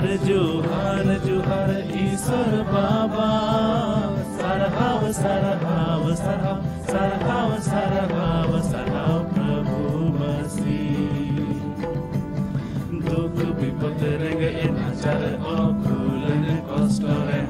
हर जोहार जोहार ईश्वर बाबा सरहाव सरहाव सरहाव सरहाव सरहाव सरहाव प्रभु मसी दुख विपद रंग इन चर ओ फूलन कष्ट रंग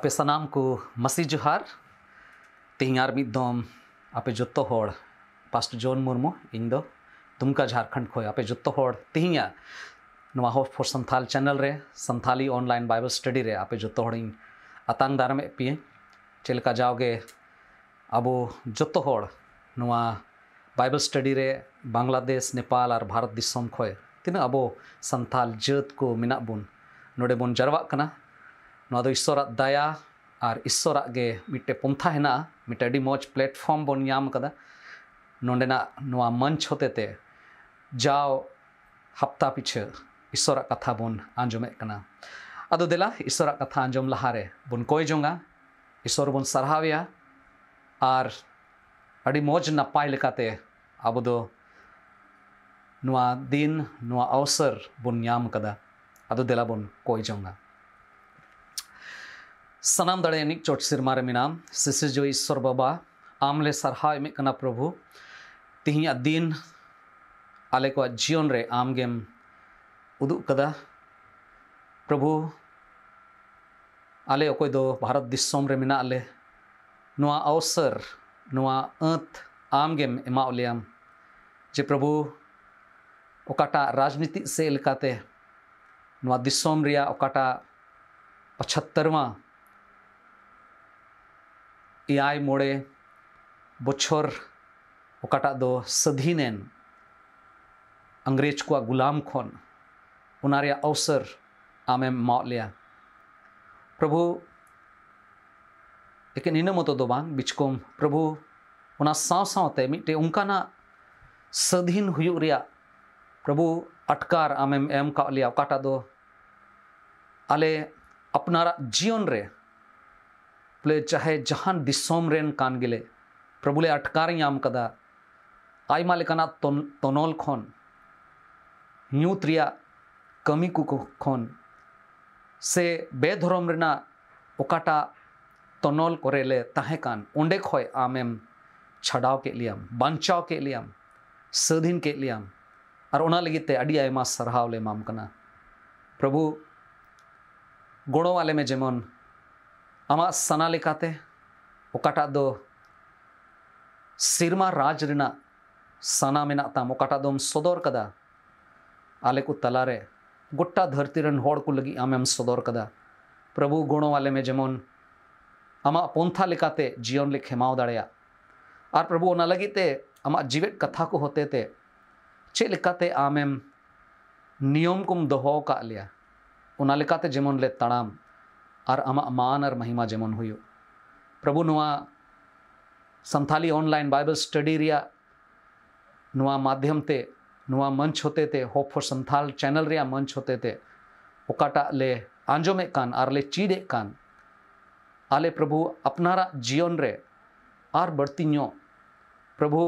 आपे सनाम को मसी जुहार तेहार मिद आपे जो तो पास्ट जोन मुर्मु इन दो दुमका झारखंड खोय आपे जो तो तेहिया नवा हो फॉर संथाल चैनल रे संथाली ऑनलाइन बाइबल स्टडी रे आपे जो तो अतंग दार में पिए चलका जाओगे अब जो तो नवा बाइबल स्टडी रे बांग्लादेश नेपाल और भारत दिसम खोय तीन अब संथाल जत को मिना बुन नोडे बुन जरवा कना ना ईश्वर दया और ईश्वर के मिट्टे पंथा है मिट्टे मज प्लेटफॉर्म बन नाम मंच होते जाओ हफ्ता पीछे ईश्वर कथा बन आजमे अद दिला ईश्वर कथा आजम लहारे बन कयजोंगा ईश्वर बन सारे और अड़ी मज नपाय अब दिन अवसर बन नाम अद दिला बन जो सनाम दड़ेनिक चोट सिरमा रेमिना सिसिजो ईश्वर बाबा आमले सरहा प्रभु तीन अदीन आले को जीवन रे आम गेम उदुकदा प्रभु आले अकोय दो भारत दिसोम रे मिना आले नुआ अवसर नुआ अंत आम गेम एमा जे प्रभु ओकाटा राजनीति से लेकाते नुआ दिसोम रिया ओकाटा पचहत्तरवा ᱮᱭᱟᱭ मोड़े ᱵᱚᱪᱷᱚᱨ ᱚᱠᱟᱴᱟᱜ दो ᱥᱟᱹᱫᱷᱤᱱᱮᱱ अंग्रेज को गुलाम खन उनारे अवसर आम माव लिया प्रभु एक इन मत तो बिचकोम प्रभु उना साव सावते मिटे उनकाना सदीन हुयु रिया प्रभु अटकार आम एम का लिया काटा दो आले अपनारा जीवन रे प्ले चाहे जहां दिसोम रेन कान गिले प्रभुले अटकार याम कदा आई मालिकाना तनोल खन न्यूत रिया कमी कु खन से बेधरम रेना ओकाटा तनोल करेले ताहे कान ओंडे खय आमेम छड़ाव के लियाम बंचाव के लियाम सदिन के लियाम और ओना लगीते अडी आयमा सरहावले माम कना प्रभु गुणों वाले में जेमन ᱟᱢᱟᱜ ᱥᱟᱱᱟ ᱞᱮᱠᱟᱛᱮ ᱚᱠᱟᱴᱟᱜ ᱫᱚ ᱥᱮᱨᱢᱟ ᱨᱟᱡᱽ ᱨᱮᱱᱟᱜ ᱥᱟᱱᱟ ᱢᱮᱱᱟᱜ ᱛᱟᱢ ᱚᱠᱟᱴᱟᱜ ᱫᱚᱢ ᱥᱚᱫᱚᱨ ᱠᱟᱫᱟ ᱟᱞᱮ ᱠᱚ ᱛᱟᱞᱟᱨᱮ ᱜᱚᱴᱟ ᱫᱷᱟᱹᱨᱛᱤ ᱨᱮᱱ ᱦᱚᱲ ᱠᱚ ᱞᱟᱹᱜᱤᱫ ᱟᱢᱮᱢ ᱥᱚᱫᱚᱨ ᱠᱟᱫᱟ ᱯᱨᱚᱵᱷᱩ ᱜᱚᱲᱚ ᱟᱞᱮ ᱢᱮ ᱡᱮᱢᱚᱱ ᱟᱢᱟᱜ ᱯᱚᱱᱛᱷᱟ ᱞᱮᱠᱟᱛᱮ ᱡᱤᱭᱚᱱ ᱞᱮ ᱠᱷᱮᱢᱟᱣ ᱫᱟᱲᱮᱭᱟᱜ ᱟᱨ ᱯᱨᱚᱵᱷᱩ ᱚᱱᱟ ᱞᱟᱹᱜᱤᱫ ᱛᱮ ᱟᱢᱟᱜ ᱡᱤᱣᱮᱫ ᱠᱟᱛᱷᱟ ᱠᱚ ᱦᱚᱛᱮᱛᱮ ᱪᱮᱫ ᱞᱮᱠᱟᱛᱮ ᱟᱢᱮᱢ ᱱᱤᱭᱚᱢ ᱠᱚᱢ ᱫᱚᱦᱚ ᱟᱠᱟᱫ ᱞᱮᱭᱟ ᱚᱱᱟ ᱞᱮᱠᱟᱛᱮ ᱡᱮᱢᱚᱱ ᱞᱮ ᱛᱟᱲᱟᱢ और ama maan ar mahima jemon huyu prabhu nuwa Santhali online Bible study रिया नुआ माध्यम ते नुआ मंच होते ते होप फॉर संथाल चैनल रिया मंच होते ते ओकाटा ले आंजोमे कान आर ले चीडे कान आले प्रभु अपनारा जीवन रे आर बढ़ती न्यो प्रभु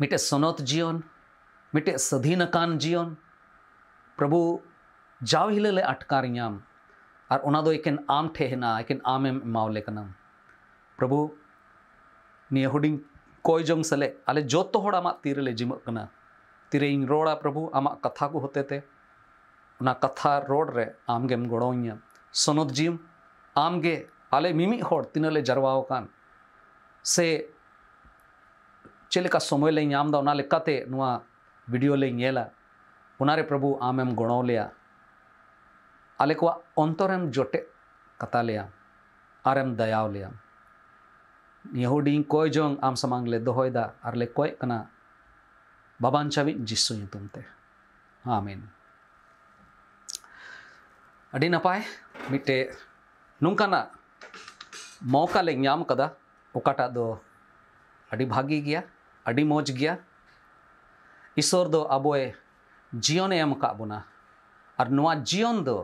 मिटे सनोत जीवन मिटे सधीन कान जीवन प्रभु जाविले ले अटकारियाँ ᱟᱨ ᱚᱱᱟ ᱫᱚ ᱮᱠᱮᱱ ᱟᱢ ᱴᱷᱮᱡ ᱦᱮᱱᱟᱜᱼᱟ ᱮᱠᱮᱱ ᱟᱢᱮᱢ ᱮᱢᱟᱣᱞᱮ ᱠᱟᱱᱟ ᱯᱨᱚᱵᱷᱩ ᱱᱤᱭᱟᱹ ᱦᱩᱰᱤᱧ ᱠᱚᱭ ᱡᱚᱝ ᱥᱟᱞᱮ ᱟᱞᱮ ᱡᱚᱛᱚ ᱦᱚᱲ ᱟᱢᱟᱜ ᱛᱤᱨᱮᱞᱮ ᱡᱤᱢᱟᱹᱜ ᱠᱟᱱᱟ ᱛᱤᱨᱮ ᱤᱧ ᱨᱚᱲᱟ ᱯᱨᱚᱵᱷᱩ ᱟᱢᱟᱜ ᱠᱟᱛᱷᱟ ᱠᱚ ᱦᱚᱛᱮ ᱛᱮ ᱚᱱᱟ ᱠᱟᱛᱷᱟ ᱨᱚᱲ ᱨᱮ ᱟᱢᱜᱮᱢ ᱜᱚᱲᱚᱣᱟᱹᱧᱟ ᱥᱚᱱᱚᱛ ᱡᱤᱢ ᱟᱢᱜᱮ ᱟᱞᱮ ᱢᱤᱢᱤᱫ ᱦᱚᱲ ᱛᱤᱱᱟᱹᱜ ᱞᱮ ᱡᱟᱨᱣᱟᱣ ᱟᱠᱟᱱ ᱥᱮ ᱪᱮᱫ ᱞᱮᱠᱟ ᱥᱚᱢᱚᱭ ᱞᱮ ᱧᱟᱢ ᱮᱫᱟ ᱚᱱᱟ ᱞᱮᱠᱟᱛᱮ ᱱᱚᱣᱟ ᱵᱷᱤᱰᱤᱭᱳ ᱞᱮ ᱧᱮᱞᱟ ᱚᱱᱟᱨᱮ ᱯᱨᱚᱵᱷᱩ ᱟᱢᱮᱢ ᱜᱚᱲᱚᱣ ᱞᱮᱭᱟ आले को अंतरम जटे कता लिया आरम दयाव लिया यहुडी कय जंग आम सामांग दहयदा और ले कयना बाबान चावी जीशुते हामीन अभी नपाय मिटे नौकान मौका लेम कागी गया मज गया ईश्वर दो अब जीवन एम का बोना और जीवन दो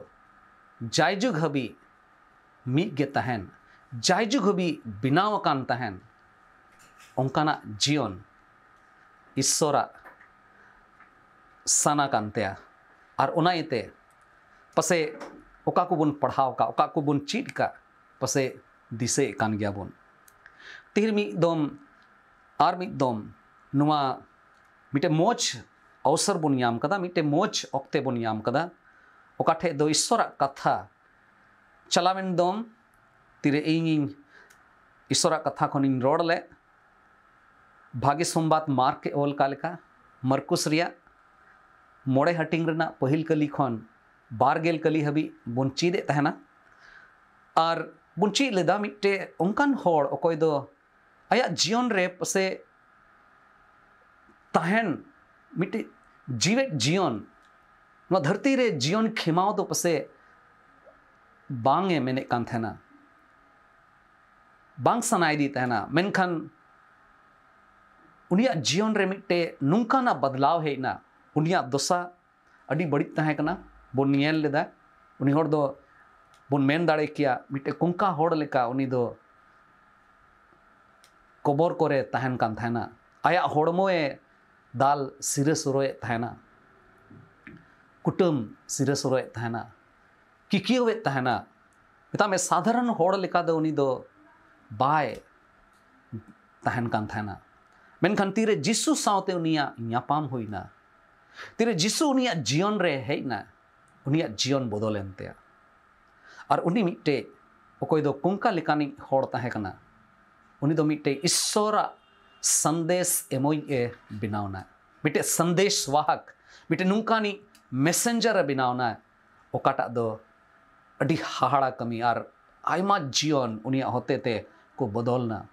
जायजुग हबी मीग तहन जायजुग हबी बिनाव अकान तहन उनकाना जीवन ईश्वर साना कानते और उनाते पसे ओका को बन पढ़ाव का ओका को बन चीट का पसे दिसे कान गया बन तीर मी दम और मी दम नुआ मिटे मोच अवसर बन याम कदा मिटे मोच ओक्ते बन याम कदा ओकाठे दो ईश्वर कथा चलावेन दम तीर इन ईश्वर कथा खन रोड़ भागे संबाद मार्क ओल का मरकुस मोड़े हटिंग पहल कली खन बारगेल कली हबी बन चीदे तहना और बन चीद लेदा मिट्टे उनकान होड़ ओकोय दो आया जीवन रे पसे तहन मिट्टे जीवे जीवन ᱱᱚᱣᱟ ᱫᱷᱟᱹᱨᱛᱤ ᱨᱮ ᱡᱤᱭᱚᱱ ᱠᱷᱮᱢᱟᱣ ᱫᱚ ᱯᱟᱥᱮ ᱵᱟᱝ ᱮ ᱢᱮᱱᱮᱫ ᱠᱟᱱ ᱛᱟᱦᱮᱱᱟ ᱵᱟᱝ ᱥᱟᱱᱟᱭᱮᱫᱮ ᱛᱟᱦᱮᱱᱟ ᱢᱮᱱᱠᱷᱟᱱ ᱩᱱᱤᱭᱟᱜ ᱡᱤᱭᱚᱱ ᱨᱮ ᱢᱤᱫᱴᱮᱡ ᱱᱚᱝᱠᱟᱱᱟᱜ ᱵᱚᱫᱞᱟᱣ ᱦᱮᱡ ᱮᱱᱟ ᱩᱱᱤᱭᱟᱜ ᱫᱚᱥᱟ ᱟᱹᱰᱤ ᱵᱟᱹᱲᱤᱡ ᱛᱟᱦᱮᱸ ᱠᱟᱱᱟ ᱵᱚᱱ ᱧᱮᱞ ᱞᱮᱫᱟ ᱩᱱᱤ ᱦᱚᱲ ᱫᱚ ᱵᱚᱱ ᱢᱮᱱ ᱫᱟᱲᱮ ᱠᱮᱭᱟ ᱢᱤᱫᱴᱮᱡ ᱠᱚᱝᱠᱟ ᱦᱚᱲ ᱞᱮᱠᱟ ᱩᱱᱤ ᱫᱚ ᱠᱚᱵᱚᱨ ᱠᱚᱨᱮ ᱛᱟᱦᱮᱱ ᱠᱟᱱ ᱛᱟᱦᱮᱱᱟ ᱟᱭᱟᱜ ᱦᱚᱲᱢᱚᱭ ᱫᱟᱞ ᱥᱤᱨᱟᱹ ᱥᱚᱨᱚᱭᱮᱫ ᱛᱟᱦᱮᱱᱟ कुटम सिरसुरना किकियोना में साधारण हड़ी बनना मनखान तीन जीशु साते उनपाम होना तीन जीशु उन जीवन रे हेना उन जीवन बदलन और उनटे कुंका उनटे ईश्वर सन्देश एमजे बनावना मिट्टे सन्देश वाहक मिट्टे नुकानी मेसेंजर बनावना ओकाटाद हाहाड़ा कमी और आयमा जीवन उनिया हते को बदलना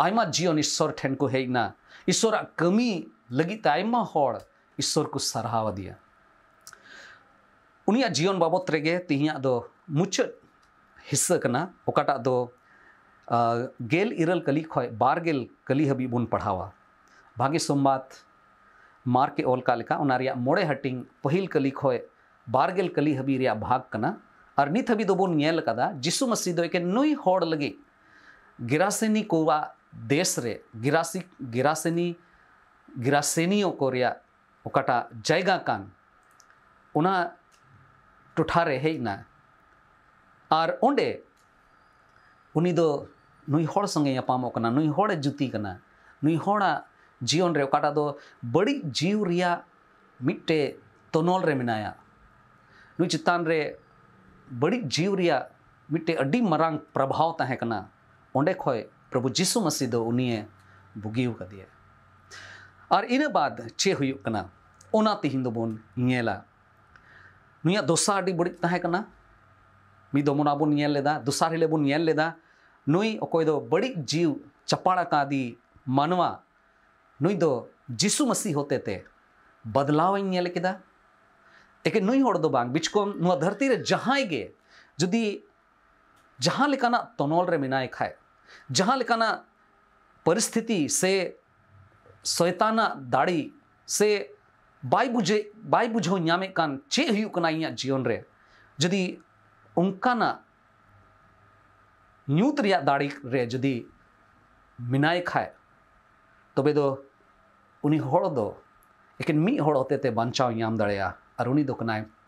आयमा जीवन ईश्वर ठेन को हेना ईश्वर कमी लगते तो आयमा हर ईश्वर को सारहवादी उनिया जीवन बाबत रेगे तेहना दो मुचाद हिस्सा ओकाटा दो गेल इरल कली खोय बारगेल कली हबी पढ़ावा भागे संबाद मार्के ओलका मोड़े हटिंग पहिल कली खय बारगेल कली हबी भाग कना और नित हबी दोबा जीसु मसीह एके नई लगी गिरासेनी को देशरे गिरासी गिरासेनी गिरासेनियों को ओकाटा जैगा कान उना टोटारे हेना और ओडे उन संगे यापाम नई जुती कना नई ᱡᱤᱭᱚᱱ ᱨᱮ ᱚᱠᱟᱴᱟᱜ ᱫᱚ ᱵᱟᱹᱲᱤᱡ ᱡᱤᱣ ᱨᱮᱭᱟᱜ ᱢᱤᱫᱴᱮᱡ ᱛᱚᱱᱚᱞ ᱨᱮ ᱢᱮᱱᱟᱭᱟ ᱱᱩᱭ ᱪᱮᱛᱟᱱ ᱨᱮ ᱵᱟᱹᱲᱤᱡ ᱡᱤᱣ ᱨᱮᱭᱟᱜ ᱢᱤᱫᱴᱮᱡ ᱟᱹᱰᱤ ᱢᱟᱨᱟᱝ ᱯᱨᱚᱵᱷᱟᱣ ᱛᱟᱦᱮᱸ ᱠᱟᱱᱟ ᱚᱸᱰᱮ ᱠᱷᱚᱡ ᱯᱨᱚᱵᱷᱩ ᱡᱤᱥᱩ ᱢᱟᱥᱤ ᱫᱚ ᱩᱱᱤᱭᱮ ᱵᱩᱜᱤᱣ ᱠᱟᱫᱮᱭᱟ ᱟᱨ ᱤᱱᱟᱹ ᱵᱟᱫ ᱪᱮᱫ ᱦᱩᱭᱩᱜ ᱠᱟᱱᱟ ᱚᱱᱟ ᱛᱮᱦᱮᱧ ᱫᱚᱵᱚᱱ ᱧᱮᱞᱟ ᱱᱩᱭᱟᱜ ᱫᱚᱥᱟ ᱟᱹᱰᱤ ᱵᱟᱹᱲᱤᱡ ᱛᱟᱦᱮᱸ ᱠᱟᱱᱟ ᱢᱤᱫ ᱫᱚᱢᱚᱱᱟ ᱵᱚᱱ ᱧᱮᱞ ᱞᱮᱫᱟ ᱫᱚᱥᱟᱨ ᱦᱤᱞᱳᱜ ᱵᱚᱱ ᱧᱮᱞ ᱞᱮᱫᱟ ᱱᱩᱭ ᱚᱠᱚᱭ ᱫᱚ ᱵᱟᱹᱲᱤᱡ ᱡᱤᱣ ᱪᱟᱯᱟᱲ ᱟᱠᱟᱫᱤ ᱢᱟᱱᱣᱟ नुई दो जिसु मसी होते ते बदलाव इनकेदा एके नुई हर दो बांग बिचको नुआ धरती रे जहाँ गे जुदी जहाँ लेकाना तनोल रे मिनाए खाए जहाँ लेकाना परिस्थिति से सैताना दाड़ी से बाई बुझे बाई बुझो नामे कान चे हुयुकना इया जीवन रे जुदी उनकाना न्यूत रे जुदी मिनाए खाए तबे तो दो उन्हीं होड़ दो लेकिन मी होड़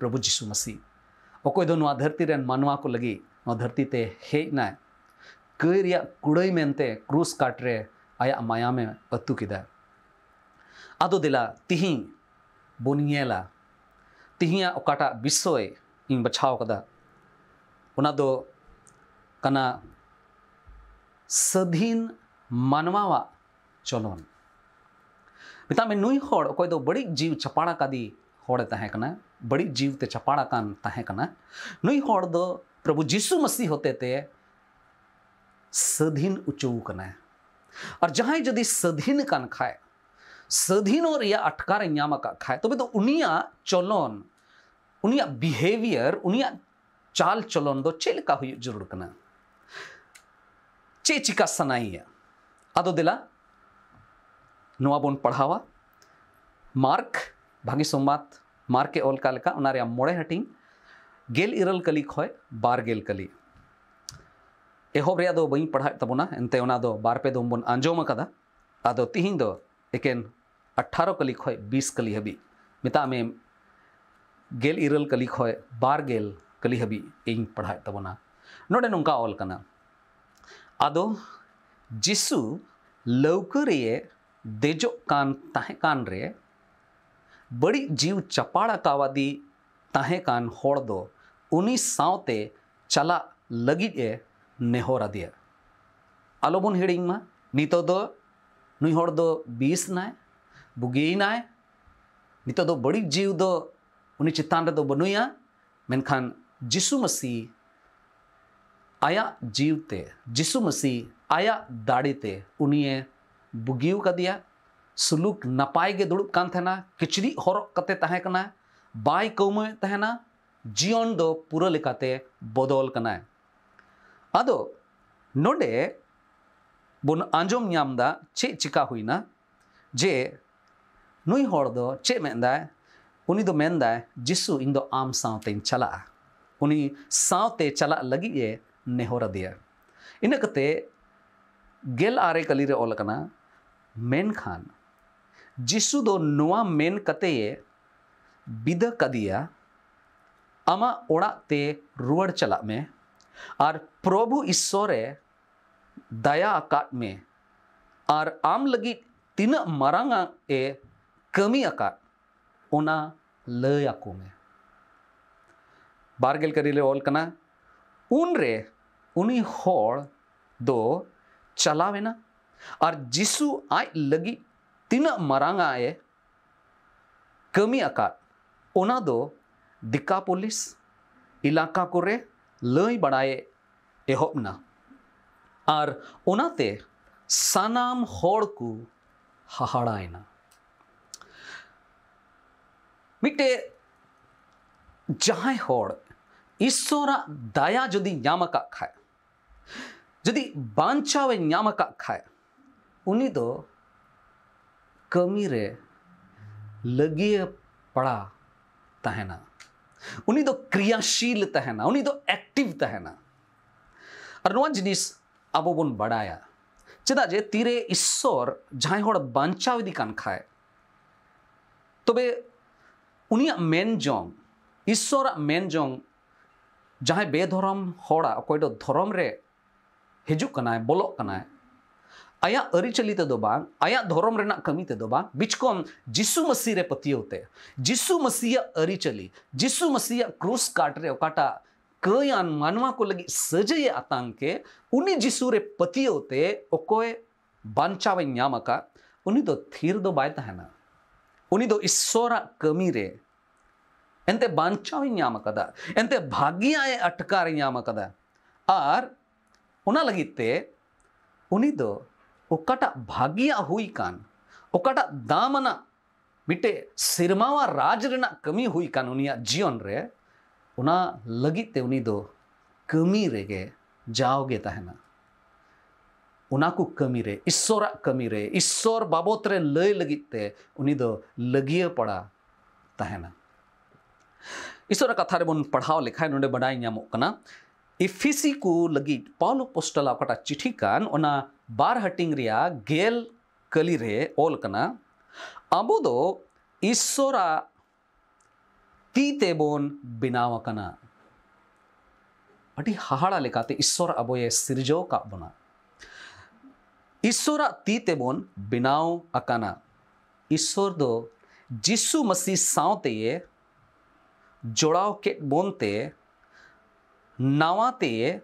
प्रभु जीशु मसी वो धरती मानवा को लगी नो धरती ते हे कई रिया कुड़ई में क्रूस काट रहे आया माया अतु किधर आदो दिला तिही बोनियेला तिहिया ओकाटा बिस्सोए इन बचाव कदा उना मानवा चलोन मिता में नुई होड़ कोई दो बड़ी जीव चपाड़ा का दी होड़ तहें कना बड़ी जीव ते चपाड़ा कान तहें कना नुई होड़ दो प्रभु यीशु मसीह होते ते सधीन उचू कना और जहां जदि सधीन कान खाए सधीनो रिया अटकार ᱧᱟᱢ ᱟᱠᱟᱫ ᱠᱷᱟᱡ ᱛᱚᱵᱮ ᱫᱚ ᱩᱱᱤᱭᱟᱜ ᱪᱚᱞᱚᱱ ᱩᱱᱤᱭᱟᱜ ᱵᱤᱦᱮᱵᱤᱭᱟᱨ ᱩᱱᱤᱭᱟᱜ ᱪᱟᱞ ᱪᱚᱞᱚᱱ ᱫᱚ ᱪᱮᱫ ᱞᱮᱠᱟ ᱦᱩᱭᱩᱜ ᱡᱟᱹᱨᱩᱲ ᱠᱟᱱᱟ ᱪᱮᱫ ᱪᱤᱠᱟ ᱥᱟᱱᱟᱭᱮᱭᱟ ᱟᱫᱚ ᱫᱮᱞᱟ नवा बन पढ़ावा मार्क भागी संबाद मार्के ऑलका मोड़े हटिंग गेल इरल कली खोय बारगेल कली एहब बी पढ़ाताबना एनते बारपे दम बन आंजम का अद तीन एकेन अठारो कली खोय बीस कली हबी मिता में गेल इरल कली खोय बारगेल कली हबी इं पढ़ाताबना नोड़े नौका ऑलकना अद जिसु लौकरिए देजो कान ताहे कान रे बड़ी जीव चपाड़ा कावादी ताहे कान होड़ दो उनी सावते चला लगी ए नेहोर दिया अलोबुन हिड़िंग मा नीतो दो नुई होड़ दो बीस नाय बुगी नाय नीतो दो बड़ी जीव दो उनी चित्तान रे दो बनुया मेन खान जिसु मसी आया जीवते जिसु मसी आया दाड़ी ते उनी ᱵᱩᱜᱤᱣ ᱠᱟᱫᱮᱭᱟ ᱥᱩᱞᱩᱠ ᱱᱟᱯᱟᱭ ᱜᱮ ᱫᱩᱲᱩᱵ ᱠᱟᱱ ᱛᱟᱦᱮᱱᱟ ᱠᱤᱪᱨᱤᱡ ᱦᱚᱨᱚᱜ ᱠᱟᱛᱮ ᱛᱟᱦᱮᱸ ᱠᱟᱱᱟ ᱵᱟᱭ ᱠᱟᱹᱣᱢᱟᱹᱭ ᱛᱟᱦᱮᱱᱟ ᱡᱤᱭᱚᱱ ᱫᱚ ᱯᱩᱨᱟᱹ ᱞᱮᱠᱟᱛᱮ ᱵᱚᱫᱚᱞ ᱠᱟᱱᱟ ᱟᱫᱚ ᱱᱚᱰᱮ ᱵᱚᱱ ᱟᱸᱡᱚᱢ ᱧᱟᱢ ᱫᱟ ᱪᱮᱫ ᱪᱤᱠᱟ ᱦᱩᱭᱱᱟ ᱡᱮ ᱱᱩᱭ ᱦᱚᱲ ᱫᱚ ᱪᱮᱫ ᱢᱮᱱᱫᱟᱭ ᱩᱱᱤ ᱫᱚ ᱢᱮᱱᱫᱟᱭ ᱡᱤᱥᱩ ᱤᱧ ᱫᱚ ᱟᱢ ᱥᱟᱶᱛᱮᱧ ᱪᱟᱞᱟᱜᱼᱟ ᱩᱱᱤ ᱥᱟᱶᱛᱮ ᱪᱟᱞᱟᱜ ᱞᱟᱹᱜᱤᱫ ᱮ ᱱᱮᱦᱚᱨ ᱟᱫᱮᱭᱟ ᱤᱱᱟᱹ ᱠᱟᱛᱮ ᱜᱮᱞ ᱟᱨᱮ ᱠᱟᱹᱞᱤᱨᱮ ᱚᱞ ᱟᱠᱟᱱᱟ मेन खान जिसु दो नुआ मेन कते बिद कदिया अमा ओड़ा ते रुअड़ चला में और प्रभु ईश्वरे दया अकाट में और आम लगी तीन मरांगा ए कमी अकाट ओना आको में बारगेल करी ले ऑल कना उन रे उनी होड़ दो चलावेना और जिसु आज लगी तना मरांग आए कमी अकार ओना दो दिका पुलिस इलाका को रे लय बड़ाए एहबना और ओनाते सनाम होड़ को हहाड़ाएना मिटे जहाँ होड़ ईश्वरा दया जदि नामक खाय जदि बांचावे नामक खाय उन्हीं तो कमी रे लगिए पड़ा तहना उन्हीं तो क्रियाशील तहना उन्हीं तो एक्टिव तहना और नवा जिनिस अब बन बढ़ाया चेदा जे तीरे ईश्वर जहाँ हर बांचावी कान खाए तबे तो उन मेन जंग ईश्वर मेन जंग जहाँ बेधरम हड़ा अकोडो तो धरम रे हजुक बोलोक आया अरीचली बांग आया धोरम कमी तो बांग बिचकोम जिसु मसीह रे पति होते जिसु मसीह अरीचली जिसु क्रूस काट रे ओकाटा कई आन मानवा को लगी सजये आतांग के उन्हीं जिसु रे पति होते ओकोए बांचावे उन्हीं तो थीर दो बाय तहना उन्हीं तो ईश्वरा कमी रे एंते बांचावे न्यामका एंते भाग्याए अटकारे न्यामका आर उना लगी ते उन्हीं उकट भागिया हुई कान उकट दामन मिटे सिरमावा राज कमी हुई कान उनिया जीवन रे उना लगीते उनी दो कमी रेगे जाओगे तहना उना को कमी रे ईश्वर कमी रे ईश्वर बाबत रे लय लगीते उनी दो लगिए पड़ा तहना ईश्वर कथा रे बन पढ़ाव लेखाय नोंडे बडाई न्यामो कना इफिसी को लगी ᱯᱟᱣᱞᱳ पोस्टल ᱟᱠᱟᱴᱟ चिठी कान ᱚᱱᱟ बार हटिंग गेल कली रे ओल अब ईश्वर ती तेबन बनावकान अटी हहाड़ा ईश्वर अब ये सिरजो का बोना ईश्वर ती तेबन बनाव अकाना ईश्वर दो जीशु मसी सावते ये जोड़ाव केट बोनते नावाते ये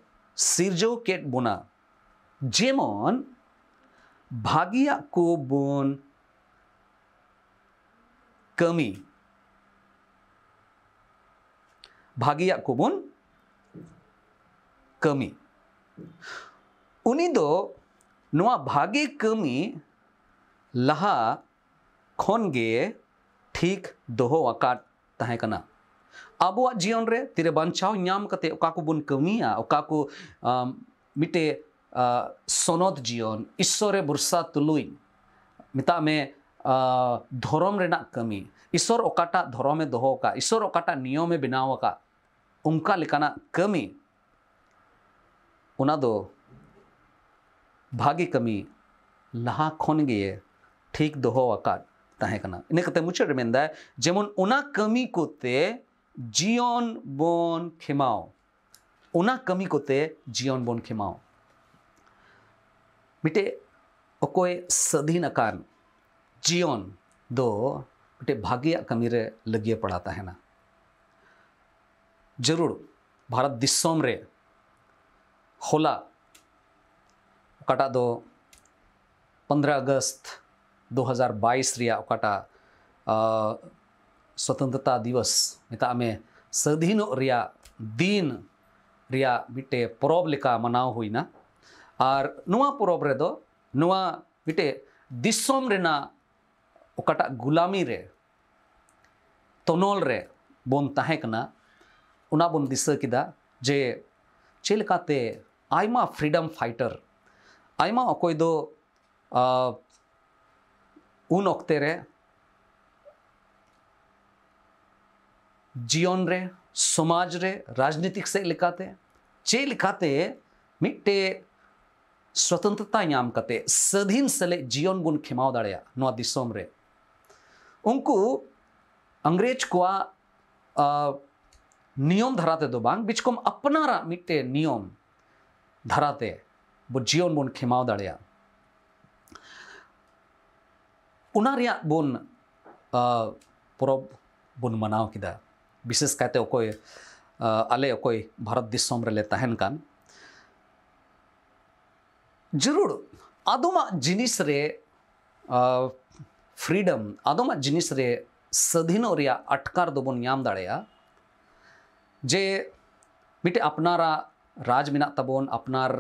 सिरजो केट बोना যেমন bahagia kubun kami bahagia kubun kami ᱩᱱᱤ ᱫᱚ ᱱᱚᱣᱟ ᱵᱷᱟᱜᱮ ᱠᱟᱹᱢᱤ ᱞᱟᱦᱟ ᱠᱷᱚᱱ ᱜᱮ ᱴᱷᱤᱠ ᱫᱚᱦᱚ ᱟᱠᱟᱫ ᱛᱟᱦᱮᱸ ᱠᱟᱱᱟ ᱟᱵᱚᱣᱟᱜ ᱡᱤᱭᱚᱱ ᱨᱮ ᱛᱤᱨᱮ ᱵᱟᱧᱪᱟᱣ ᱧᱟᱢ ᱠᱟᱛᱮ ᱚᱠᱟ ᱠᱚᱵᱚᱱ ᱠᱟᱹᱢᱤᱭᱟ ᱚᱠᱟ ᱠᱚ ᱢᱤᱫᱴᱮᱡ सनद जीवन ईश्वर बुरसा तुलुन में धरम कमी ईश्वर अकाट धरम दोहोका ईश्वर अकाट नियम बनावका उनका कमी उना दो भागी कमी लहा खनगे ठीक दोहोका इनका मुचाद में जेमन उना कमी को ते जीवन बन खेमाओ उना कमी को ते जीवन बन खेमाओ मिटे अकोय सदीन अकान जीवन दो मिटे भाग्य कमी रे लगिए पड़ाता है ना जरूर भारत दिसोम रे होला कटा दो पंद्रह अगस्त 2022 रिया ओकाटा स्वतंत्रता दिवस मिता आमे सदीन रिया दिन रिया मिटे परब लेका मनाव हुई ना आर नुआ पुरब मिटे दिसम गुलामी रे तनोल रे दिसा जे चेलकाते आमा फ्रीडम फाइटर आमा ओकोय उन ओक्ते रे जीवन रे समाज रे राजनीतिक से लिखाते चे लिखाते स्वतंत्रता नाम कते सले जीवन बन खेमा दाड़ा रे उनको अंग्रेज को नियम धाराते दो बांग बिचकम अपनारा मिट्टे नियम धाराते बो जीवन बन खेमा दाड़ा उना बन परब बन मनाव किदा विशेष कहते अकोय आले अकोय भारत देशम रे तहन कान जरूर आदम जिन फ्रीडम आदम जिन स्वधीन अटकार दो नाम जे मिटे अपनारा राज मेना तबन अपनार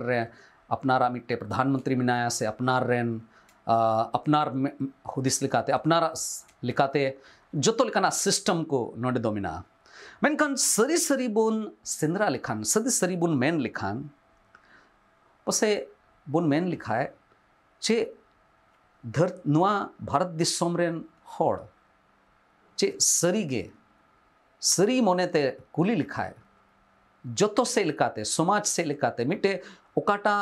अपनारा मिटे प्रधानमंत्री मेना से अपनार रेन अपनार हदीस लिखाते अपनारा लिखाते जो तो सिस्टम को नोडे दो मेना मेनखान सरी सरी बन सेंद्रा लेखान सदी सरी बन मेन लेखान पसे बन मेन लिखा है चे धर नुआ भारत दिसम रेन चे सरी गे सरी मोनेते कुली लिखा है जो तो से लिखाते समाज से लिखाते मिटे ओकाटा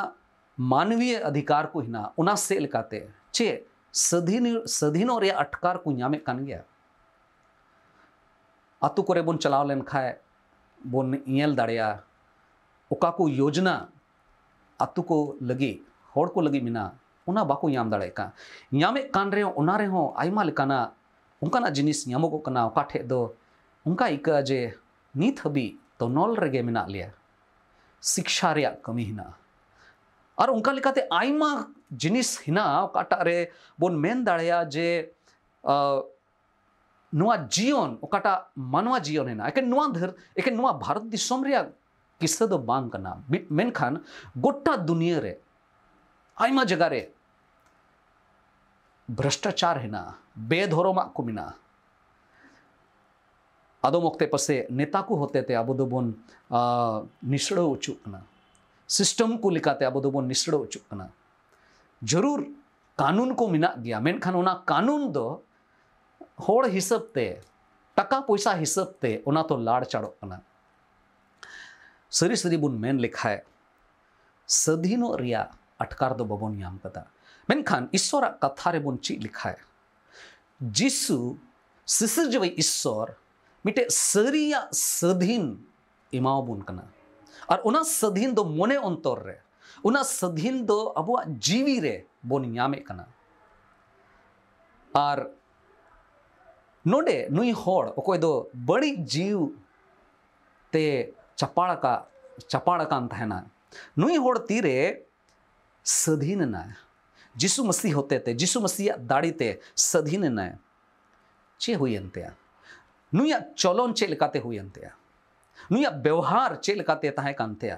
मानवीय अधिकार को हिना उना से लिखाते चे सधीन सधीनों रे अटकार को यामे कन गया अतु करे बन चलाव लेन खाए बुन येल दड़िया ओका योजना अतु को लगे हर को लगे मेना उना बाको याम दड़ेगा याम कान रे जिनिस नामगो ठे दो उनका इका जे नित हबी तो नल रेगे मेना लिया शिक्षा रे कमी हिना और उनका लेकाते आयमा जिनिस हिना काटा रे बोन मेन दड़या जे नुआ जीवन ओकाटा मानवा जीवन हिना एके नुआ धर एके नुआ भारत दिसम रिया ᱠᱤᱥᱟᱹ ᱫᱚ ᱵᱟᱝ ᱠᱟᱱᱟ ᱢᱮᱱᱠᱷᱟᱱ ᱜᱚᱴᱟ ᱫᱩᱱᱤᱭᱟᱹ ᱨᱮ ᱟᱭᱢᱟ ᱡᱟᱭᱜᱟ ᱨᱮ भ्रष्टाचार है ना बेधोरों को मिना आदम वक्ते पसे नेता को होते थे अब दो बोन निसड़ो उचुकना सिस्टम को लिखाते अब दो बोन निसड़ो उचुकना जरूर कानून को मिना गया मेन खान उना कानून दो होड़ हिसाब ते टका पैसा हिसाब ते उना तो लाड़ चढ़ो सरी सरी बन मेन लेखाए सदीन अटकार दो बाबन मेखान ईश्वर कथा बन चीज लेखाए जीशु सिसर्जव ईश्वर मिटे सरिया सदीन इमाबन और उना सदीन दो मने अंतर रे उना सदीन दो अब जीवी रे बन और नोडे नई हर अको बड़ी जीव ते ಚಪ್ಪಾಳಕ ಚಪ್ಪಾಳಕ ಅಂತ है ना नुई होड़ती रे सधीन ना जिसु मसीह होते थे जिसु मसीह दाड़ी ते सधीन ना चे हुई अंत्या नुया चलन चे लिकाते हुई अंत्या नुया व्यवहार चे लिकाते ताहे कांत्या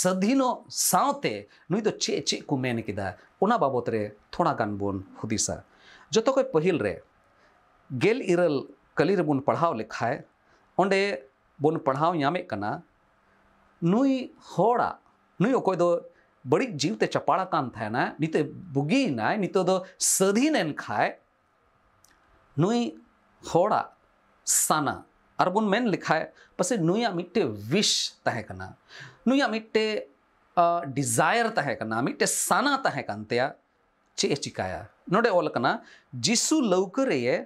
सधीनो सावते नुई तो चे चे को मेन उना बाबत रे थोड़ा गान बोन जो जतो कोई पहिल रे गेल इरल कली पढ़ाव ᱵᱚᱱ ᱯᱟᱲᱦᱟᱣ ᱧᱟᱢᱮᱫ ᱠᱟᱱᱟ ᱱᱩᱭ ᱦᱚᱲᱟᱜ ᱱᱩᱭ ᱚᱠᱚᱭ ᱫᱚ बड़ी जीवते चपाड़ा कान बुगी ना नितो दो सधी साना और बन मेन लिखाए पसे नुया मिट्टे विश तहे कना मिट्टे डिजायर तहे मिट्टे साना तहे चे चिकाया नोडे ओल जिसु लौकर ये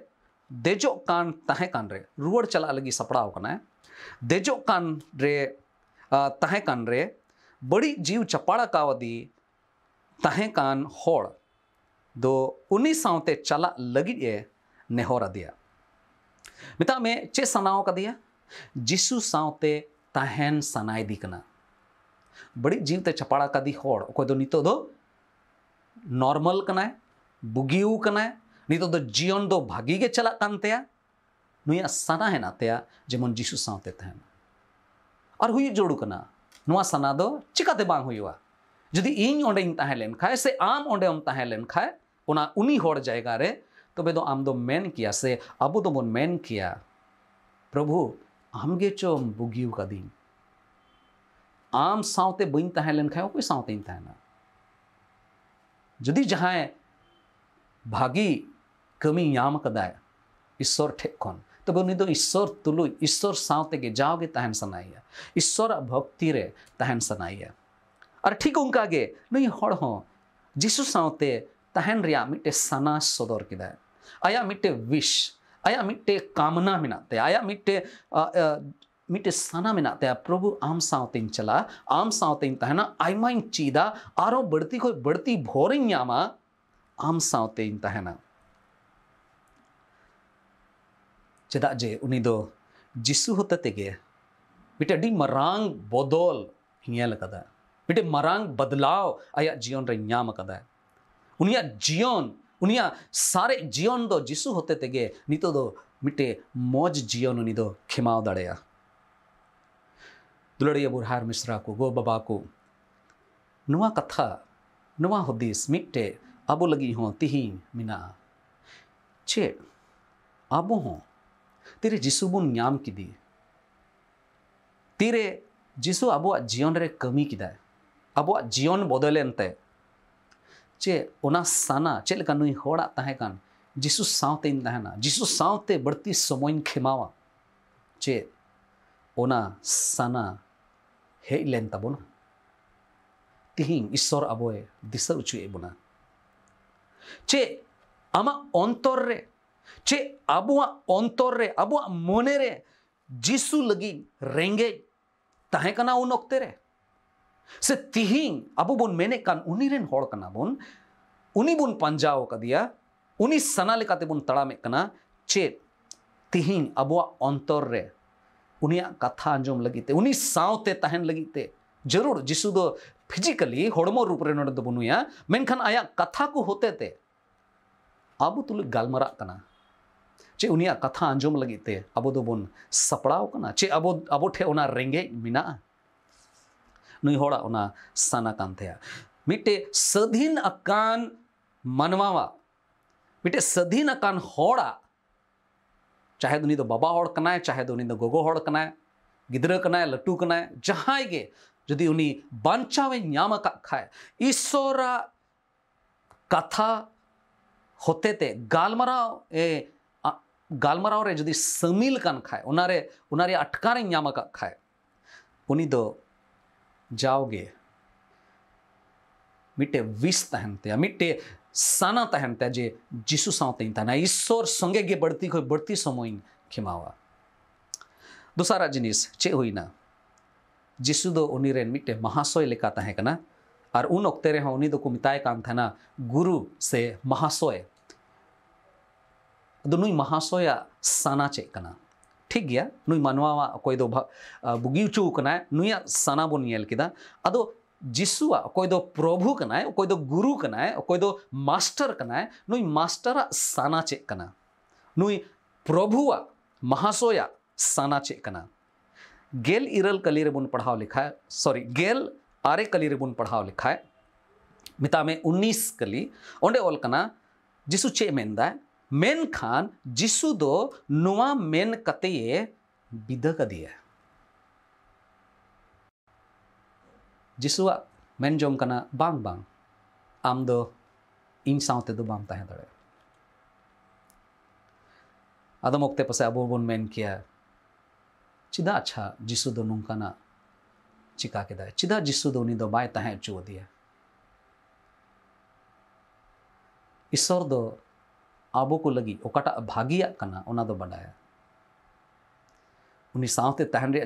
देजो कान तहे चला लगी सपड़ाव ᱫᱮᱡᱚᱜ ᱠᱟᱱ ᱨᱮ ᱛᱟᱦᱮᱸ ᱠᱟᱱ ᱨᱮ ᱵᱟᱹᱲᱤᱡ ᱡᱤᱣ ᱪᱟᱯᱟᱲ ᱟᱠᱟᱣᱫᱤ ᱛᱟᱦᱮᱸ ᱠᱟᱱ ᱦᱚᱲ ᱫᱚ ᱩᱱᱤ ᱥᱟᱶᱛᱮ ᱪᱟᱞᱟᱜ ᱞᱟᱹᱜᱤᱫ ᱮ ᱱᱮᱦᱚᱨ ᱟᱫᱮᱭᱟ ᱢᱮᱛᱟᱜ ᱢᱮ ᱪᱮᱫ ᱥᱟᱱᱟᱣ ᱠᱟᱫᱮᱭᱟ ᱡᱤᱥᱩ ᱥᱟᱶᱛᱮ ᱛᱟᱦᱮᱱ ᱥᱟᱱᱟᱭᱮᱫᱤ ᱠᱟᱱᱟ बड़ी जीव ते चपाड़ा का दी हड़ अको नितो दो नॉर्मल कनाय बुगियू कनाय नितो दो जीवन दो भागी के चला कानते नुआ सना है तेया जेमन जीशु सावते तहन और हुई जोड़ूकना दो चिकाते बांग हुई इन ओंडे खाए से आम ओंडे ओम तहे लेन उनी होड़ जाएगा रे तो बेदो आम दो मेन किया से अब तो मन मेन किया प्रभु आम गे चो बुगियु आम सावते बुइन तहे लेन खाए कोई सावते जदि जहाँ भागी कमी याम कदाए ईश्वर ठेक तबन ईश्वर तुलु ईश्वर सातेगे जावगे तहन सनाइए ईश्वर भक्ति रे तहन सनाइए और ठीक उनकागे नई सावते तहन मिट्टे सना सदर किदा आया मिटे विश आया मिटे कामना मेनाते आया मिटे मिटे सना मेनाते प्रभु आम सावते चला आम सावते तहना आयमा चीदा आरो बढ़ती को बढ़ती भोरिंग आम सावते तहना ᱪᱮᱫᱟᱜ ᱡᱮ ᱩᱱᱤ ᱫᱚ ᱡᱤᱥᱩ ᱦᱚᱛᱮ ᱛᱮᱜᱮ ᱢᱤᱫᱴᱮᱱ ᱟᱹᱰᱤ ᱢᱟᱨᱟᱝ ᱵᱚᱫᱚᱞ ᱧᱮᱞ ᱟᱠᱟᱫᱟ ᱢᱤᱫᱴᱮᱱ ᱢᱟᱨᱟᱝ ᱵᱚᱫᱞᱟᱣ ᱟᱭᱟᱜ ᱡᱤᱭᱚᱱ ᱨᱮ ᱧᱟᱢ ᱟᱠᱟᱫᱟ ᱩᱱᱤᱭᱟᱜ ᱡᱤᱭᱚᱱ ᱩᱱᱤᱭᱟᱜ ᱥᱟᱨᱮᱡ ᱡᱤᱭᱚᱱ ᱫᱚ ᱡᱤᱥᱩ ᱦᱚᱛᱮ ᱛᱮᱜᱮ ᱱᱤᱛᱚᱜ ᱫᱚ ᱢᱤᱫᱴᱮᱱ ᱢᱚᱡᱽ ᱡᱤᱭᱚᱱ ᱩᱱᱤ ᱫᱚ ᱠᱷᱮᱢᱟᱣ ᱫᱟᱲᱮᱭᱟᱜᱼᱟ दुलड़िया बुरहार मिश्रा को गो बाबा को नवा कथा नवा हदिस मिट्टे अब लगी हो तिहिन मेना चे अब हों तेरे जिसु बन नाम किए तीरे जीशु अब जीवन रे कमी किए अब जीवन बदलेनते चे उना साना चलकर नई जिसु जीशु सातना जीशु सावते बढ़ती समय खेमावा चे उना साना हेलन तबन तीन ईश्वर अब दिशा उचुए बोना चे आमा अंतर रे 제 아부와 온토레 아부와 모네레 지수르기 랭게 ᱛᱟᱦᱮᱸᱠᱟᱱᱟ ᱩᱱ ᱚᱠᱛᱮ ᱨᱮ ᱥᱮ ᱛᱤᱦᱤᱧ ᱟᱵᱚ ᱵᱚᱱ ᱢᱮᱱᱮᱫ ᱠᱟᱱ ᱩᱱᱤ ᱨᱮᱱ ᱦᱚᱲ ᱠᱟᱱᱟ ᱵᱚᱱ ᱩᱱᱤ ᱵᱚᱱ ᱯᱟᱸᱡᱟᱣ ᱠᱟᱫᱮᱭᱟ ᱩᱱᱤ ᱥᱟᱱᱟ ᱞᱮᱠᱟᱛᱮ ᱵᱚᱱ ᱛᱟᱲᱟᱢᱮᱫ ᱠᱟᱱᱟ ᱪᱮᱫ ᱛᱤᱦᱤᱧ ᱟᱵᱚᱣᱟᱜ ᱚᱱᱛᱚᱨ ᱨᱮ ᱩᱱᱤᱭᱟᱜ ᱠᱟᱛᱷᱟ ᱟᱸᱡᱚᱢ ᱞᱟᱹᱜᱤᱫ ᱛᱮ ᱩᱱᱤ ᱥᱟᱶᱛᱮ ᱛᱟᱦᱮᱱ ᱞᱟᱹᱜᱤᱫ ᱛᱮ ᱡᱟᱹᱨᱩᱲ ᱡᱤᱥᱩ ᱫᱚ ᱯᱷᱤᱡᱤᱠᱟᱞᱤ ᱦᱚᱲᱢᱚ ᱨᱩᱯ ᱨᱮ ᱱᱚᱰᱮ ᱫᱚ ᱵᱟᱹᱱᱩᱭᱟ ᱢᱮᱱᱠᱷᱟᱱ ᱟᱭᱟᱜ ᱠᱟᱛᱷᱟ ᱠᱚ ᱦᱚᱛᱮ ᱛᱮ ᱟᱵᱚ ᱛᱩᱞᱩᱡ ᱜᱟᱞᱢᱟᱨᱟᱜ ᱠᱟᱱᱟ ᱪᱮ ᱩᱱᱤᱭᱟᱜ ᱠᱟᱛᱷᱟ ᱟᱸᱡᱚᱢ ᱞᱟᱹᱜᱤᱫ ᱛᱮ ᱟᱵᱚ ᱫᱚᱵᱚᱱ ᱥᱟᱯᱲᱟᱣ ᱠᱟᱱᱟ ᱪᱮ ᱟᱵᱚ ᱟᱵᱚ ᱴᱷᱮᱱ ᱚᱱᱟ ᱨᱮᱸᱜᱮᱡ ᱢᱮᱱᱟᱜᱼᱟ ᱱᱩᱭ ᱦᱚᱲᱟᱜ ᱚᱱᱟ ᱥᱟᱱᱟ ᱠᱟᱱ ᱛᱟᱭᱟ ᱢᱤᱫᱴᱮᱡ ᱥᱟᱹᱫᱷᱤᱱ ᱟᱠᱟᱱ ᱢᱟᱱᱣᱟᱣᱟᱜ ᱢᱤᱫᱴᱮᱡ ᱥᱟᱹᱫᱷᱤᱱ ᱟᱠᱟᱱ ᱦᱚᱲᱟᱜ ᱪᱟᱦᱮ ᱫᱚ ᱩᱱᱤ ᱫᱚ ᱵᱟᱵᱟ ᱦᱚᱲ ᱠᱟᱱᱟᱭ ᱪᱟᱦᱮ ᱫᱚ ᱩᱱᱤ ᱫᱚ ᱜᱚᱜᱚ ᱦᱚᱲ ᱠᱟᱱᱟᱭ ᱜᱤᱫᱽᱨᱟᱹ ᱠᱟᱱᱟᱭ ᱞᱟᱹᱴᱩ ᱠᱟᱱᱟᱭ ᱡᱟᱦᱟᱸᱭ ᱜᱮ ᱡᱩᱫᱤ ᱩᱱᱤ ᱵᱟᱧᱪᱟᱣᱮ ᱧᱟᱢ ᱟᱠᱟᱫ ᱠᱷᱟᱡ ᱤᱥᱥᱚᱨᱟᱜ ᱠᱟᱛᱷᱟ ᱦᱚᱛᱮᱛᱮ ᱜᱟᱞᱢᱟᱨᱟᱣ ᱮ ᱜᱟᱞᱢᱟᱨᱟᱣ ᱨᱮ ᱡᱩᱫᱤ ᱥᱟᱹᱢᱤᱞ ᱠᱟᱱ ᱠᱷᱟᱡ ᱚᱱᱟᱨᱮ ᱚᱱᱟᱨᱮ ᱟᱴᱠᱟᱨᱮ ᱧᱟᱢ ᱟᱠᱟᱫ ᱠᱷᱟᱡ ᱩᱱᱤ ᱫᱚ ᱡᱟᱣᱜᱮ मिट्टे विष तहनते मिट्टे साना तहनते जे जीशु सावते तहना ईश्वर संगे गे बढ़ती कोई बढ़ती समय खेमावा दूसरा जिनिस चे हुईना जीशु दो उनी रेन मिट्टे महाशय लेका तहें कना और उन वक्ते रे उनी दो को मिताए काम थाना गुरु से महाशय नई ᱱᱩᱭ ᱢᱟᱦᱟᱥᱚᱭᱟ चेकना ठीक गया नई मानवा कोई दो बुगी उचुकना कना नुया साना बन अद जीसुआ अदो दो प्रभु कना दो गुरु कना दो मास्टर कना नुई मास्टर साना चेकना नई प्रभु प्रभुआ महासोया साना चेक कना इरल कली रेबन बुन पढ़ाव लिखा सॉरी गल आरे कली रेबन बुन पढ़ाव लिखा है मिता कली ओंडे जीसु कना मेन खान जिसु दो नुआ मेन कतिए बिदक दिए जिसुआ मेन जो कना बांग बांग आम दो इन सावते दो बांग ताहे दड़े अदम ओक्ते पसे अबो बोन मेन किया चिदा अच्छा जिसु दो नुंकना चिका के दाए चिदा जिसु दो नी दो बाय ताहे चुव दिया ईश्वर दो ᱟᱵᱚ को लगी ᱚᱠᱟᱴᱟᱜ भागिया ᱠᱟᱱᱟ ᱚᱱᱟ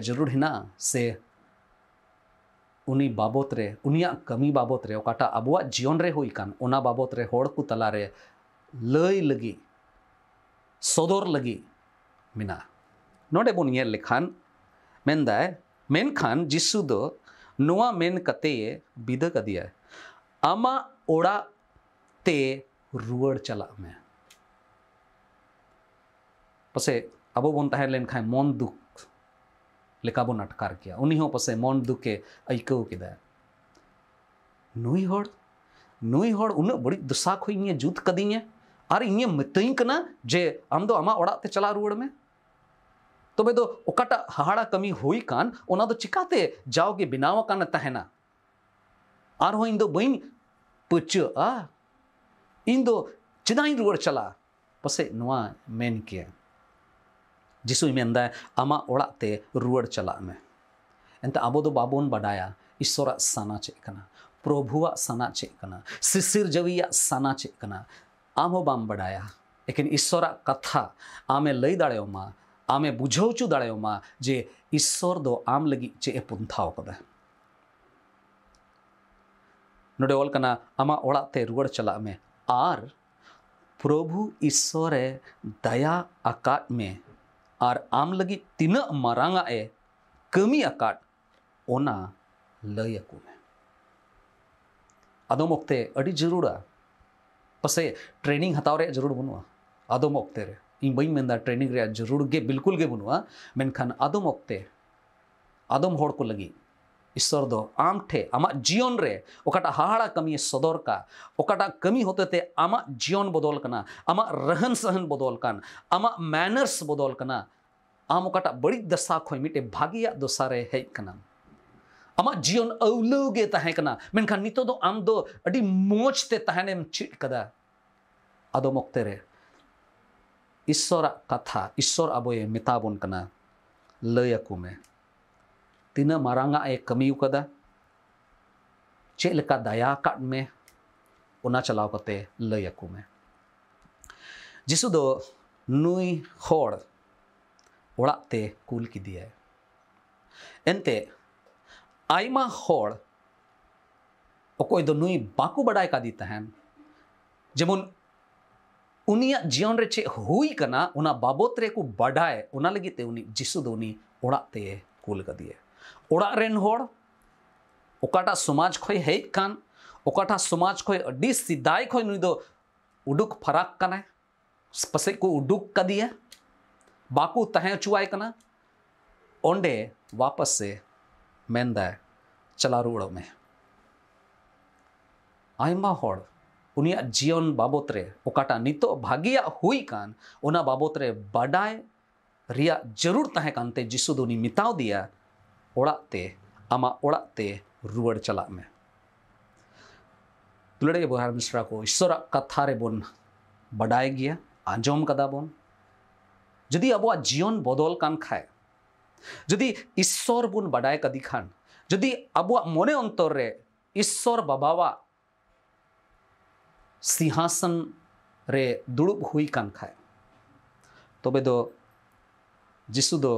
ᱫᱚ ᱵᱟᱰᱟᱭᱟ ᱩᱱᱤ उनी बाबत रे उनिया कमी बाबत रे ओकाटा अबुआ जीवन रे हुई कान ओना बाबत रे होड़ को तला रे लई लगी सदर लगी मिना नोडे बोन ये लिखान मेन मेन खान जिसु दो नोआ मेन कते ये बिद कदिया आमा ओड़ा ते रुवड़ चला में ᱯᱟᱥᱮ ᱟᱵᱚ ᱵᱚᱱ ᱛᱟᱦᱮᱸ ᱞᱮᱱᱠᱷᱟᱱ ᱢᱚᱱ ᱫᱩᱠ ᱞᱮᱠᱟ ᱵᱚᱱ ᱟᱴᱠᱟᱨ ᱠᱮᱭᱟ ᱩᱱᱤ ᱦᱚᱸ ᱯᱟᱥᱮ ᱢᱚᱱ ᱫᱩᱠᱮ ᱟᱹᱭᱠᱟᱹᱣ ᱠᱮᱫᱟ ᱱᱩᱭ ᱦᱚᱲ ᱱᱩᱭ ᱦᱚᱲ ᱩᱱᱟᱹᱜ ᱵᱟᱹᱲᱤᱡ ᱫᱚᱥᱟ ᱠᱷᱚᱱ ᱤᱧᱮ ᱡᱩᱛ ᱠᱟᱫᱤᱧᱟ ᱟᱨ ᱤᱧᱮ ᱢᱤᱛᱟᱹᱧ ᱠᱟᱱᱟ ᱡᱮ ᱟᱢ ᱫᱚ ᱟᱢᱟᱜ ᱚᱲᱟᱜ ᱛᱮ ᱪᱟᱞᱟᱣ ᱨᱩᱣᱟᱹᱲ ᱢᱮ ᱛᱚᱵᱮ ᱫᱚ ᱚᱠᱟᱴᱟᱜ ᱦᱟᱦᱟᱲᱟ ᱠᱟᱹᱢᱤ ᱦᱩᱭ ᱠᱟᱱ ᱚᱱᱟ ᱫᱚ ᱪᱤᱠᱟᱹᱛᱮ ᱡᱟᱣᱜᱮ ᱵᱮᱱᱟᱣ ᱟᱠᱟᱱ ᱛᱟᱦᱮᱱᱟ ᱟᱨᱦᱚᱸ ᱤᱧ ᱫᱚ ᱵᱟᱹᱧ ᱯᱟᱹᱪᱟᱹᱜᱼᱟ ᱤᱧ ᱫᱚ ᱪᱮᱫᱟᱜ ᱤᱧ ᱨᱩᱣᱟᱹᱲ ᱪᱟᱞᱟᱜᱼᱟ ᱯᱟᱥᱮᱡ ᱱᱚᱣᱟ ᱢᱮᱱ ᱠᱮᱭᱟ जिसु मेदा आमा ओते रुआड़ चला में एंते अब बाबन बाडा ईश्वर साना चेकना प्रभुआ साना चेकना सिसिर जविया साना चेकना आमो बाम बाडाया लेकिन ईश्वर कथा आमे लई दड़ेमा आमे बुझे चु दड़ेमा जे ईश्वर दो आम लगी चे पुंथाव कदा नोड़े ओलकना आमा ओते रुआड़ चला में are Prabhu Ishwar Daya Eckhart में और आम लगी तीना मारांगा ए कमी अकाट ओना लय अकुमे आदम वक्ते अडी जरूरा पसे ट्रेनिंग हतावर जरूर बनुआ आदम वक्ते रे इन बई मेंदा ट्रेनिंग रे जरूर गे बिल्कुल गे बनुआ मेनखान आदम वक्ते आदम होड़ को लगी ईश्वर दो आम ठे आम जीवन रे ओकाटा हाहाड़ा कमी सदर का ओकाटा कमी होते ते आम जीवन बदल कना रहन सहन बदल आम मैनर्स बदल कना आम ओकाटा बड़ी दशा खोई मिटे भागिया दशा रे हेज कना जीवन अवलौ तहकना मेनखान दो आम दो अडी मोज ते तहनेम चिट कदा आदो मक्ते रे ईश्वर कथा ईश्वर अबोए मिताबन कना लय अकुमे ᱛᱤᱱᱟᱹᱜ ᱢᱟᱨᱟᱝᱟᱜ ᱮ ᱠᱟᱹᱢᱤ ᱟᱠᱟᱫᱟ ᱪᱮᱫ ᱞᱮᱠᱟ ᱫᱟᱭᱟ ᱟᱠᱟᱫ ᱢᱮ ᱚᱱᱟ ᱪᱟᱞᱟᱣ ᱠᱟᱛᱮ ᱞᱟᱹᱭ ᱟᱠᱚ ᱢᱮ ᱡᱤᱥᱩ ᱫᱚ ᱱᱩᱭ ᱦᱚᱲ ᱚᱲᱟᱜ ᱛᱮ ᱠᱩᱞ ᱠᱮᱫᱮᱭᱟᱭ ᱮᱱᱛᱮ ᱟᱭᱢᱟ ᱦᱚᱲ ᱚᱠᱚᱭ ᱫᱚ ᱱᱩᱭ ᱵᱟᱠᱚ ᱵᱟᱰᱟᱭ ᱠᱟᱫᱮ ᱛᱟᱦᱮᱱ ᱡᱮᱢᱚᱱ ᱩᱱᱤᱭᱟᱜ ᱡᱤᱭᱚᱱ ᱨᱮ ᱪᱮᱫ ᱦᱩᱭ ᱠᱟᱱᱟ ᱚᱱᱟ ᱵᱟᱵᱚᱫ ᱨᱮᱠᱚ ᱵᱟᱰᱟᱭ ᱚᱱᱟ ᱞᱟᱹᱜᱤᱫ ᱛᱮ ᱩᱱᱤ ᱡᱤᱥᱩ ᱫᱚ ᱩᱱᱤ ᱚᱲᱟᱜ ᱛᱮ ᱠᱩᱞ ᱠᱟᱫᱮᱭᱟ ᱚᱲᱟᱜ ᱨᱮᱱ ᱦᱚᱲ ᱚᱠᱟᱴᱟᱜ ᱥᱚᱢᱟᱡᱽ ᱠᱷᱚᱱ ᱦᱮᱡ ᱠᱟᱱ ᱚᱠᱟᱴᱟᱜ ᱥᱚᱢᱟᱡᱽ ᱠᱷᱚᱱ ᱟᱹᱰᱤ ᱥᱮᱫᱟᱭ ᱠᱷᱚᱱ ᱱᱩᱭ ᱫᱚ ᱩᱰᱩᱠ ᱯᱷᱟᱨᱟᱠ ᱠᱟᱱᱟᱭ ᱯᱟᱥᱮᱡ ᱠᱚ ᱩᱰᱩᱠ ᱠᱟᱫᱮᱭᱟ बाकू तहें चुआई कना ओंडे वापस से मेंदा चला रुड़ में आयमा होड़ उनिया जीवन बाबत रे ओकाटा नितो भागिया हुई कान उना बाबत रे बाडाय रिया जरूर तहें कानते जिसु दोनी मिताव दिया ओड़ते आमा ओड़ते रुआ चला में दुलड़े बुहार मिश्रा को ईश्वर कथा बन बाडा गए आजम कदा बन जदि अब जीवन बदल कान खाय जदि ईश्वर बन बाडा कदी खान जी अब मने अंतर रे ईश्वर बाबा सिंहासन रे दुड़ब हुई कान खाय तबे तो दो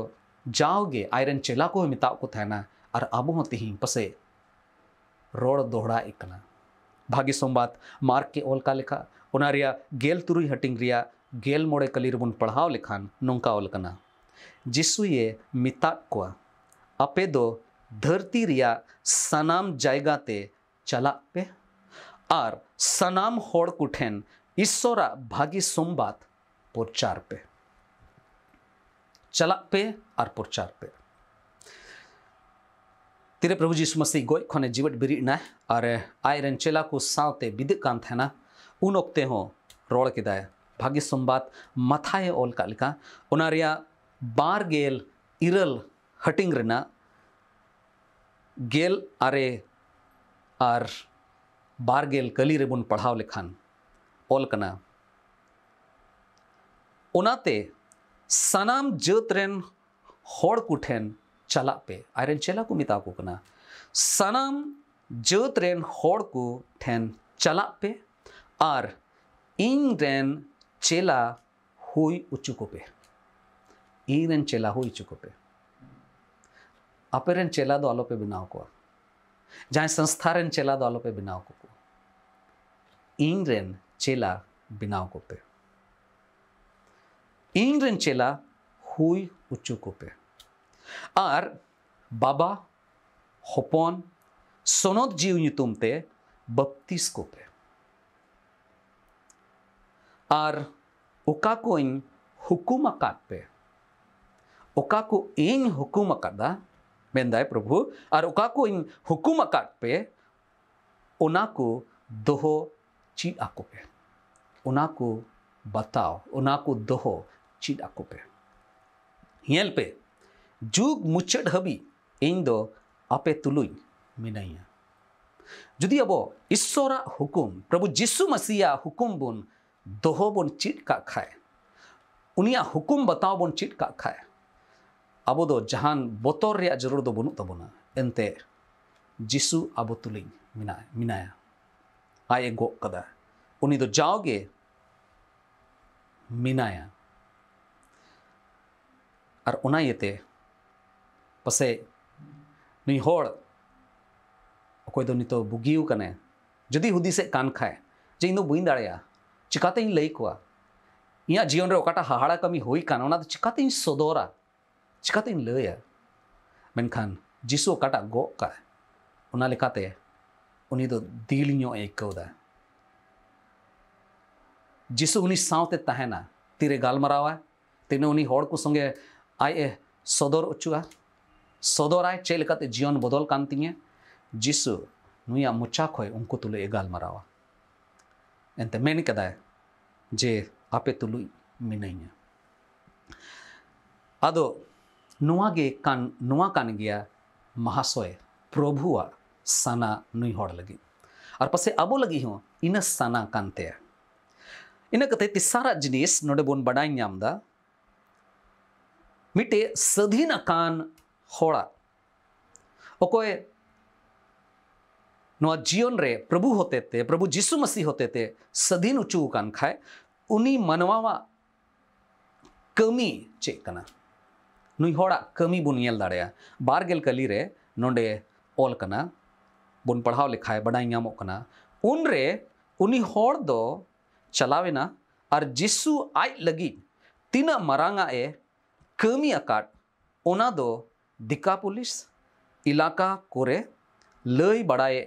ᱡᱟᱣᱜᱮ ᱟᱡᱨᱮᱱ ᱪᱮᱞᱟ ᱠᱚ ᱢᱮᱛᱟᱜ ᱠᱚ ᱛᱟᱦᱮᱱᱟ ᱟᱨ ᱟᱵᱚ ᱦᱚᱸ ᱛᱮᱦᱮᱧ ᱯᱟᱥᱮᱡ ᱨᱚᱲ ᱫᱚᱦᱲᱟᱭᱮᱫ ᱠᱟᱱᱟ ᱵᱷᱟᱜᱮ ᱥᱚᱢᱵᱟᱫ ᱢᱟᱨᱠ ᱠᱮ ᱚᱞ ᱠᱟ ᱞᱮᱠᱟ ᱚᱱᱟ ᱨᱮᱭᱟᱜ ᱜᱮᱞ ᱛᱩᱨᱩᱭ ᱦᱟᱹᱴᱤᱧ ᱨᱮᱭᱟᱜ ᱜᱮᱞ ᱢᱚᱬᱮ ᱠᱟᱹᱞᱤ ᱨᱮᱵᱚᱱ ᱯᱟᱲᱦᱟᱣ ᱞᱮᱠᱷᱟᱱ ᱱᱚᱝᱠᱟ ᱚᱞ ᱠᱟᱱᱟ ᱡᱤᱥᱩᱭᱮ ᱢᱮᱛᱟᱫ ᱠᱚᱣᱟ ᱟᱯᱮ ᱫᱚ ᱫᱷᱟᱹᱨᱛᱤ ᱨᱮᱭᱟᱜ ᱥᱟᱱᱟᱢ ᱡᱟᱭᱜᱟ ᱛᱮ ᱪᱟᱞᱟᱜ ᱯᱮ ᱟᱨ ᱥᱟᱱᱟᱢ ᱦᱚᱲ ᱠᱚᱴᱷᱮᱱ ᱤᱥᱥᱚᱨᱟᱜ ᱵᱷᱟᱜᱮ ᱥᱚᱢᱵᱟᱫ ᱯᱨᱚᱪᱟᱨ ᱯᱮ ᱪᱟᱞᱟᱜ पे और प्रचार पे तिरे प्रभु जीशु मसीह गोज खने जीवट बिरिडना और आयरन चेला को सावते बिदक कान थेना उन ओक्ते हो के किदाय भाग्य संबाद माथाए ओल का लिखा उनारिया बार गेल इरल हटिंग रिना गेल आरे आर बार गेल कली रेबुन पढ़ाव लिखान ओल कना उनाते सनाम जतरन हड़कूठन पे आर चला को मिता को सनाम जतरन हड़कूठन चलापे और इन चला हुई उचुकोपे इनरन चेला हुई उचुकोपे आपेन चला दो आलोपे बनाओ को जहाँ संस्था चेला दो आलोपे बनाओ को इनरन चला बनाओ को पे। Inrenchela hui uchukupe ᱟᱨ ᱵᱟᱵᱟ ᱦᱚᱯᱚᱱ ᱥᱚᱱᱚᱛ ᱡᱤᱣ ᱧᱩᱛᱩᱢ ᱛᱮ ᱵᱟᱯᱛᱤᱥ ᱠᱚᱯᱮ ᱟᱨ ᱚᱠᱟ ᱠᱚᱧ ᱦᱩᱠᱩᱢ ᱟᱠᱟᱫ ᱯᱮ ᱚᱠᱟ ᱠᱚ ᱤᱧ ᱦᱩᱠᱩᱢ ᱟᱠᱟᱫᱟ ᱢᱮᱱᱫᱟᱭ ᱯᱨᱚᱵᱷᱩ ᱟᱨ ᱚᱠᱟ ᱠᱚ ᱤᱧ ᱦᱩᱠᱩᱢ ᱟᱠᱟᱫ ᱯᱮ ᱚᱱᱟ ᱠᱚ ᱫᱚᱦᱚ ᱪᱮᱫ ᱟᱠᱚ ᱯᱮ ᱚᱱᱟ ᱠᱚ ᱵᱟᱛᱟᱣ ᱚᱱᱟ ᱠᱚ ᱫᱚᱦᱚ ᱪᱮᱫ ᱟᱠᱚ ᱯᱮ ᱧᱮᱞ ᱯᱮ ᱡᱩᱜᱽ ᱢᱩᱪᱟᱹᱫ ᱦᱟᱹᱵᱤᱡ ᱤᱧ ᱫᱚ ᱟᱯᱮ ᱛᱩᱞᱩᱡ ᱢᱤᱱᱟᱹᱧᱟ ᱡᱩᱫᱤ ᱟᱵᱚ ᱤᱥᱥᱚᱨᱟᱜ ᱦᱩᱠᱩᱢ ᱯᱨᱚᱵᱷᱩ ᱡᱤᱥᱩ ᱢᱟᱥᱤᱭᱟᱜ ᱦᱩᱠᱩᱢ ᱵᱚᱱ ᱫᱚᱦᱚ ᱵᱚᱱ ᱪᱮᱫ ᱠᱟᱜ ᱠᱷᱟᱡ ᱩᱱᱤᱭᱟᱜ ᱦᱩᱠᱩᱢ ᱵᱟᱛᱟᱣ ᱵᱚᱱ ᱪᱮᱫ ᱠᱟᱜ ᱠᱷᱟᱡ ᱟᱵᱚ ᱫᱚ ᱡᱟᱦᱟᱱ ᱵᱚᱛᱚᱨ ᱨᱮᱭᱟᱜ ᱡᱟᱹᱨᱩᱲ ᱫᱚ ᱵᱟᱹᱱᱩᱜ ᱛᱟᱵᱚᱱᱟ ᱮᱱᱛᱮ ᱡᱤᱥᱩ ᱟᱵᱚ ᱛᱩᱞᱩᱡ ᱢᱮᱱᱟᱭᱟ ᱟᱡ ᱮ ᱜᱚᱜ ᱠᱟᱫᱟ ᱩᱱᱤ ᱫᱚ ᱡᱟᱣᱜᱮ ᱢᱮᱱᱟᱭᱟ ᱟᱨ ᱚᱱᱟ ᱤᱭᱟᱹᱛᱮ ᱯᱟᱥᱮᱡ ᱱᱩᱭ ᱦᱚᱲ ᱚᱠᱚᱭ ᱫᱚ ᱱᱤᱛᱚᱜ ᱵᱩᱜᱤᱣ ᱠᱟᱱᱟᱭ ᱡᱩᱫᱤ ᱦᱩᱫᱤᱥᱮᱜ ᱠᱟᱱ ᱠᱷᱟᱡ ᱡᱮ ᱤᱧ ᱫᱚ ᱵᱟᱹᱧ ᱫᱟᱲᱮᱭᱟᱜᱼᱟ ᱪᱤᱠᱟᱛᱮᱧ ᱞᱟᱹᱭ ᱠᱚᱣᱟ ᱤᱧᱟᱹᱜ ᱡᱤᱭᱚᱱ ᱨᱮ ᱚᱠᱟᱴᱟᱜ ᱦᱟᱦᱟᱲᱟ ᱠᱟᱹᱢᱤ ᱦᱩᱭ ᱠᱟᱱ ᱚᱱᱟ ᱫᱚ ᱪᱤᱠᱟᱛᱮᱧ ᱥᱚᱫᱚᱨᱟ ᱪᱤᱠᱟᱛᱮᱧ ᱞᱟᱹᱭᱟ ᱢᱮᱱᱠᱷᱟᱱ ᱡᱤᱥᱩ ᱚᱠᱟᱴᱟᱜ ᱜᱚᱜ ᱠᱟᱜ ᱚᱱᱟ ᱞᱮᱠᱟᱛᱮ उन्हें तो दिल ᱧᱚᱜ ᱟᱹᱭᱠᱟᱹᱣᱫᱟ ᱡᱤᱥᱩ ᱩᱱᱤ ᱥᱟᱶᱛᱮ ᱛᱟᱦᱮᱱᱟ ᱛᱤᱨᱮ ᱜᱟᱞᱢᱟᱨᱟᱣᱟ ᱛᱤᱱᱟᱹᱜ ᱩᱱᱤ ᱦᱚᱲ ᱠᱚ ᱥᱚᱸᱜᱮ ए सदर उचुआ सदराय चेलकाते जीवन बदल कांतिये जिसु नुआ मुचा खोय उनको तुले एगाल मरावा एनते मेन कदाय जे आपे तुलु मिनैया अदो नुआ कान गया महाशय प्रभु साना नु लगी और पास अब लगी हो इना साना कानते इन तेसारा जिनिस नोडे बोन बडाई ᱧᱟᱢᱫᱟ मिटे सधी कान होड़ा ओकोए नवा जीवन रे प्रभु होते ते प्रभु जीसु मसीह होते ते सधीन उचू कान खाय उनी मनवावा कमी चेकना नुई होड़ा कमी बुन येल दाड़ेया बारगेल कली रे नोंडे ओल कना बुन पढ़ाव लिखाय बड़ाई यामो कना उन रे उनी होड़ दो चलावेना और जिसु आई लगी तीना मरांगा ए कमिया दिका पुलिस इलाका को लई बड़ाए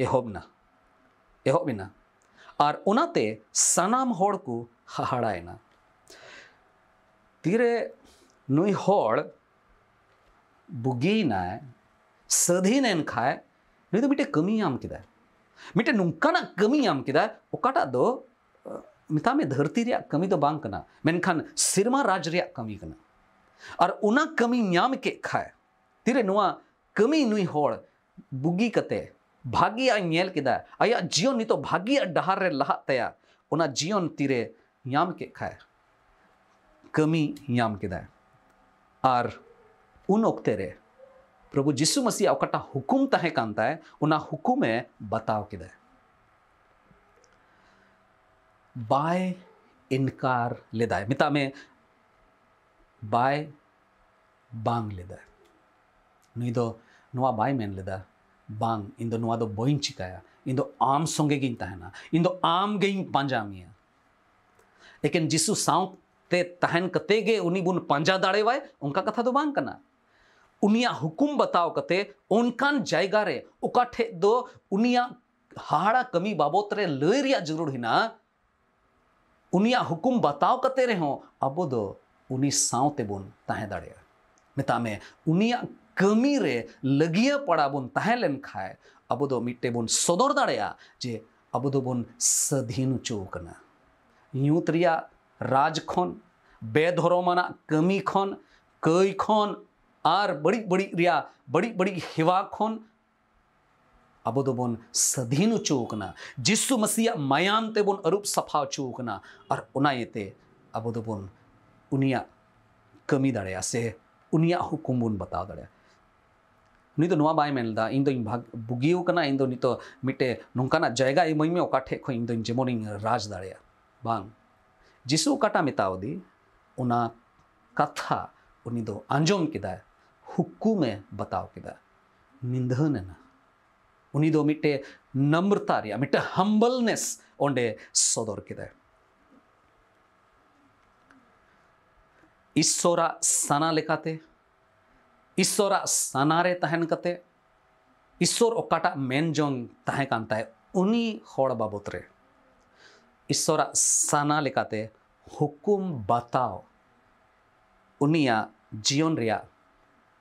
एहबना एहबना और उनते सनाम को हाहाड़ा तीरे नु बुगना साधीन खाय नुटे तो कमीदा मिट्टे नुकान कमीदा वोटा दो मतामे धरती कमी तो बांकना, सिरमा राज कमी करना। ᱟᱨ ᱚᱱᱟ ᱠᱟᱹᱢᱤ ᱧᱟᱢ ᱠᱮᱫ ᱠᱷᱟᱡ ᱛᱤᱨᱮ ᱱᱚᱣᱟ ᱠᱟᱹᱢᱤ ᱱᱩᱭ ᱦᱚᱲ ᱵᱩᱜᱤ ᱠᱟᱛᱮ ᱵᱷᱟᱜᱤᱭᱟᱜ ᱧᱮᱞ ᱠᱮᱫᱟ ᱟᱭᱟᱜ ᱡᱤᱭᱚᱱ ᱱᱤᱛᱚᱜ ᱵᱷᱟᱜᱤᱭᱟᱜ ᱰᱟᱦᱟᱨ ᱨᱮ ᱞᱟᱦᱟᱜ ᱛᱟᱭᱟ ᱚᱱᱟ ᱡᱤᱭᱚᱱ ᱛᱤᱨᱮ ᱧᱟᱢ ᱠᱮᱫ ᱠᱷᱟᱡ ᱠᱟᱹᱢᱤ ᱧᱟᱢ ᱠᱮᱫᱟᱭ ᱟᱨ उन वक्ते रे प्रभु यीशु मसीह अवकटा हुकुम तहे कांता है उना हुकुम है बताओ किदे बाय इनकार लेदाय मिता में बाय बांग लेदा नुई दो नुआ बाय मेन लेदा बांग इन दो नुआ दो बोइन चिकाया इन दो आम सोंगे गिन तहना इन दो आम गिन पंजा मिया लेकिन जिसु साउ ते तहन कते गे उनी बुन पंजा दाड़े वाय उनका कथा तो बांग करना उनिया हुकुम बताओ कते उनकान जायगा रे उकाठे दो उनिया हाड़ा कमी बाबोतरे लेरिया जरूर हिना उनिया हुकुम बताओ कते रहो अबो दो ᱩᱱᱤ ᱥᱟᱶᱛᱮ ᱵᱚᱱ ᱛᱟᱦᱮᱸ ᱫᱟᱲᱮᱭᱟᱜᱼᱟ ᱢᱮᱛᱟᱢᱮ ᱩᱱᱤᱭᱟᱜ ᱠᱟᱹᱢᱤ ᱨᱮ ᱞᱟᱹᱜᱤᱭᱟ ᱯᱟᱲᱟ ᱵᱚᱱ ᱛᱟᱦᱮᱸ ᱞᱮᱱᱠᱷᱟᱱ ᱟᱵᱚ ᱫᱚ ᱢᱤᱫᱴᱮᱡ ᱵᱚᱱ ᱥᱚᱫᱚᱨ ᱫᱟᱲᱮᱭᱟᱜᱼᱟ ᱡᱮ ᱟᱵᱚ ᱫᱚᱵᱚᱱ ᱥᱟᱹᱫᱷᱤᱱ ᱦᱚᱪᱚ ᱟᱠᱟᱱᱟ ᱧᱩᱛ ᱨᱮᱭᱟᱜ ᱨᱟᱡᱽ ᱠᱷᱚᱱ ᱵᱮᱫᱷᱚᱨᱚᱢᱟᱱᱟᱜ ᱠᱟᱹᱢᱤ ᱠᱷᱚᱱ ᱠᱟᱹᱭ ᱠᱷᱚᱱ ᱟᱨ ᱵᱟᱹᱲᱤᱡ ᱵᱟᱹᱲᱤᱡ ᱨᱮᱭᱟᱜ ᱵᱟᱹᱲᱤᱡ ᱵᱟᱹᱲᱤᱡ ᱦᱮᱣᱟ ᱠᱷᱚᱱ ᱟᱵᱚ ᱫᱚᱵᱚᱱ ᱥᱟᱹᱫᱷᱤᱱ ᱦᱚᱪᱚ ᱟᱠᱟᱱᱟ ᱡᱤᱥᱩ ᱢᱟᱥᱤᱭᱟᱜ ᱢᱟᱭᱟᱢ ᱛᱮᱵᱚᱱ ᱟᱹᱨᱩᱵ ᱥᱟᱯᱷᱟ ᱦᱚᱪᱚ ᱟᱠᱟᱱᱟ ᱟᱨ ᱚᱱᱟ ᱤᱭᱟᱹᱛᱮ ᱟᱵᱚ ᱫᱚᱵᱚᱱ कमी दड़ा से उनिया बन बता दड़ा नीत बेलता इन दिन भाग बुगी तो इन नित मिटे नौकान जैगा इमें अकाठे खो जेमन राज दड़ा बांग जिसु काटा मेतावदी उना कथा उनी दो आंजोम हुकुमे बताओ किदा निंदन उनी नम्रता मिटे हम्बलनेस ओंडे सदर किदा ईश्वर सना ईश्वर सनारे तहन कते ईश्वर अकाट मेन जंग उनी होड़ बाबत ईश्वर सना हुकुम बताओ उनिया जीवन रिया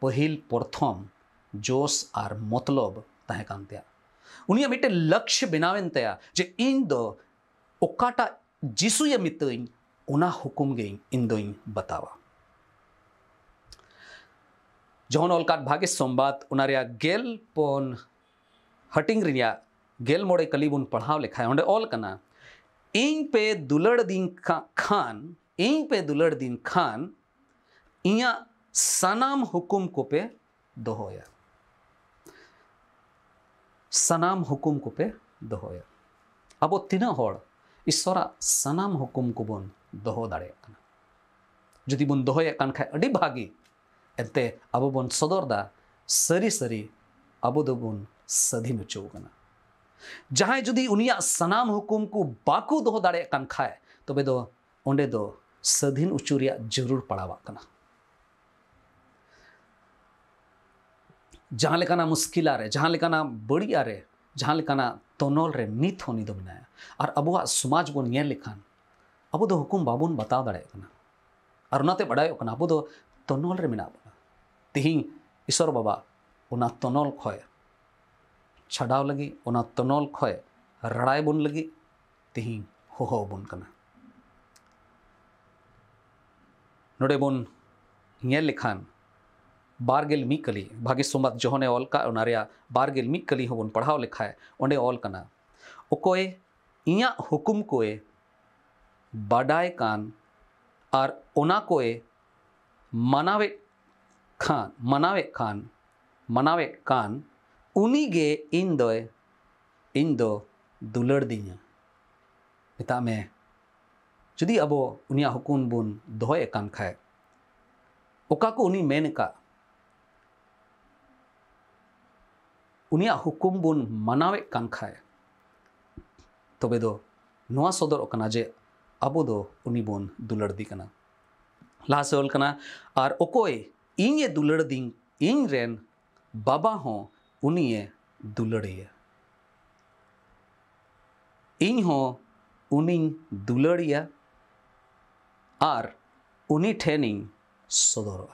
पहिल प्रथम जोस और मतलब उनिया मिटे लक्ष्य बनावे जे इन दो अकाट जिसुए मितुन हुकुम गे इन दो बतावा जोन ओलकाट भागे संबाद उनारिया गेल पोन हटिंग रिया गेल मोड़े कली बुन पढ़ाव लिखा है ऑल करना इन पे दुलड़ दिन खान इन पे दुलड़ दिन खान इया सनाम हुकुम को पे दोहोया सनाम हुकुम को पे दोहोया अब तीना हो ईश्वरा सनाम हुकुम को बन दोहो दड़े जुदी बन दोहे खान खाए भागी एनते अब बन सदर दा सरी सरी अब दबन सदीन चौकना जहां जुदी उनिया सनाम हुकुम को बाकु दो दान खाय तब तो अंडे दो सदीन उचू जरूर पड़ा जहां मुश्किल जहां बड़ी जहां तनल नित मेना और अब समाज बन लेखान अब हुकुम बाबन बताओ दाते बड़ा अब तनल में मना तेहे ईश्वर बाबा उना तनल खय छाडाव लगी उना तनल खय रड़ाय बन लगी तेहे हहव बन कना नोडे बन येल लेखान बारगेल मी कली भागी सुमत जहने ऑल का उनारिया बारगेल मी कली हो बन पढ़ाव लिखा है ओंडे ऑल कना ओकोए इया हुकुम कोए बाडाय कान आर ओना कोए मनावे खान मनावे Khan khan, manawek khan, unige indoy, indo dulur dinya. Mita me, जुदी अब उनिया हुकुन बुन दोहे कान खाए ओका को उनी मेन का उनिया हुकुम बुन मनावे कान खाए तबे तो दो नुआ सदर ओकना जे अब दो उनी बुन दुलड़ दी कना लासे ओल कना आर ओकोई इं दुलड़ दी इन रेन बाबा हों उनिए दुलड़िए इं हों उनिंग दुलड़िए आर उनी ठेन इं सदर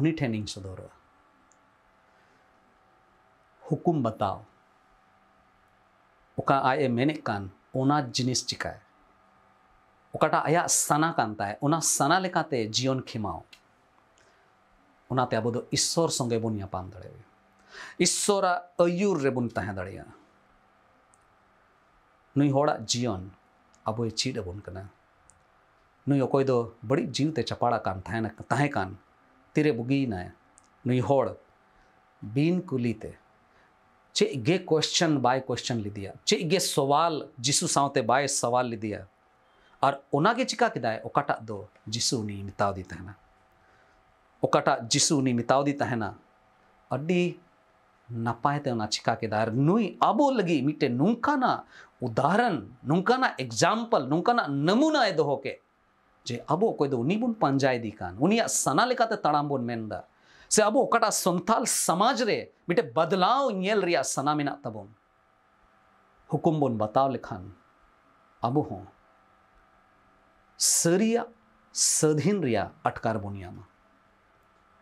उनी ठेन इं सदर हुकुम बताओ उका आए मेने कान ओना जिनिस चिकाए ᱚᱠᱟᱴᱟᱜ ᱟᱭᱟᱜ ᱥᱟᱱᱟ ᱠᱟᱱ ᱛᱟᱭ ᱚᱱᱟ ᱥᱟᱱᱟ ᱞᱮᱠᱟᱛᱮ ᱡᱤᱭᱚᱱ ᱠᱷᱮᱢᱟᱣ ᱚᱱᱟᱛᱮ ᱟᱵᱚ ᱫᱚ ᱤᱥᱥᱚᱨ ᱥᱚᱸᱜᱮ ᱵᱚᱱ ᱧᱟᱯᱟᱢ ᱫᱟᱲᱮᱭᱟᱜᱼᱟ ᱤᱥᱥᱚᱨᱟᱜ ᱟᱹᱭᱩᱨ ᱨᱮᱵᱚᱱ ᱛᱟᱦᱮᱸ ᱫᱟᱲᱮᱭᱟᱜᱼᱟ ᱱᱩᱭ ᱦᱚᱲᱟᱜ ᱡᱤᱭᱚᱱ ᱟᱵᱚᱭ ᱪᱮᱫ ᱟᱵᱚᱱ ᱠᱟᱱᱟ ᱱᱩᱭ ᱚᱠᱚᱭ ᱫᱚ ᱵᱟᱹᱲᱤᱡ ᱡᱤᱣᱤᱛᱮ ᱪᱟᱯᱟᱲᱟᱜ ᱠᱟᱱ ᱛᱟᱦᱮᱱ ᱛᱟᱦᱮᱸ ᱠᱟᱱ ᱛᱤᱨᱮ ᱵᱩᱜᱤᱭᱮᱱᱟᱭ ᱱᱩᱭ ᱦᱚᱲ ᱵᱤᱱ ᱠᱩᱞᱤᱛᱮ ᱪᱮᱫ ᱜᱮ ᱠᱚᱥᱪᱮᱱ ᱵᱟᱭ ᱠᱚᱥᱪᱮᱱ ᱞᱮᱫᱮᱭᱟ ᱪᱮᱫ ᱜᱮ ᱥᱚᱣᱟᱞ ᱡᱤᱥᱩ ᱥᱟᱶᱛᱮ ᱵᱟᱭ ᱥᱚᱣᱟᱞ ᱞᱮᱫᱮᱭᱟ आर चिकाकदाय जिसू नी मितावदी तहना जिसू नी मितावदी तहना अड्डी नपायते चिकाकदाय नुई आबो लगी मिट्टे नुंकाना उदाहरण नुंकाना एग्जाम्पल नुंकाना नमूना दो होके जे अब कोई बन पाजा दी कान उन सना तड़ाम बनद से अब संथाल समाज रे मिट्टे बदलाव नल सना तबन हुकुम बन बताव लेखान अब हों सरिया सधीन रिया अटकार बनिया में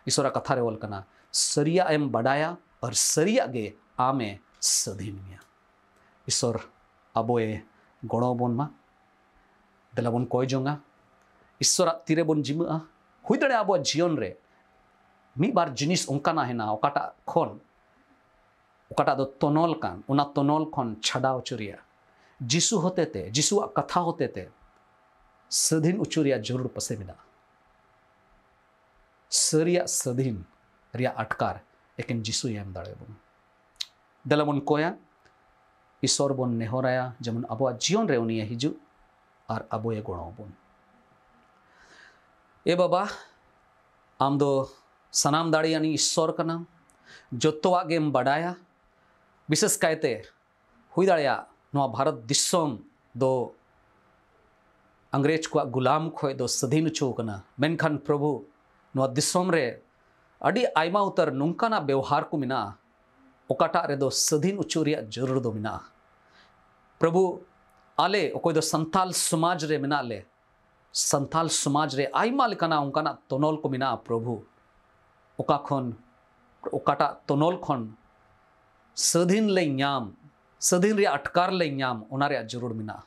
ईश्वरा कथा रेवल करना सरिया एम बड़ाया और सरिया गे आमे सधीन मिया ईश्वर अबोए गणो बन मा दिला बन कोई जोंगा ईश्वर तीरे बन जिम आ हुई दड़े अब जीवन रे मी बार जिनिस उनका है ना ओकाटा खोन ओकाटा दो तोनोल कान उना तोनोल खोन छड़ा उचुरिया जिसु होते थे जिसु कथा होते थे सधीन उचुरिया जरूर पसे मिला सरिया सधीन रिया अटकार लेकिन जिसु एम दाड़े दाड़ेबन दलबन कोया ईश्वर बन नेहराया जमन अब जीवन रे उनिया हिजु और अब ये अबोए गणोबन ए बाबा आम दो सनाम दाड़ियानी ईश्वर कना जोतोवा गेम बड़ाया विशेष कायते हुई दाड़िया भारत दिसम दो अंग्रेज को गुलाम खोए दो सदीन चौकना मेनखान प्रभु नो दिसम रे अड़ी आयमा उतर नुंकाना व्यवहार को मिना ओकाटा रे दो सदीन उचो जरूर दो मिना प्रभु आले ओकोय दो संताल समाज रे मिना ले संताल समाज रे आयमा लेकाना उनकाना तोनोल को मिना प्रभु ओका खन ओकाटा तोनोल खन सदीन ले न्याम सदीन रे अटकार ले न्याम ओना रे जरूर मिना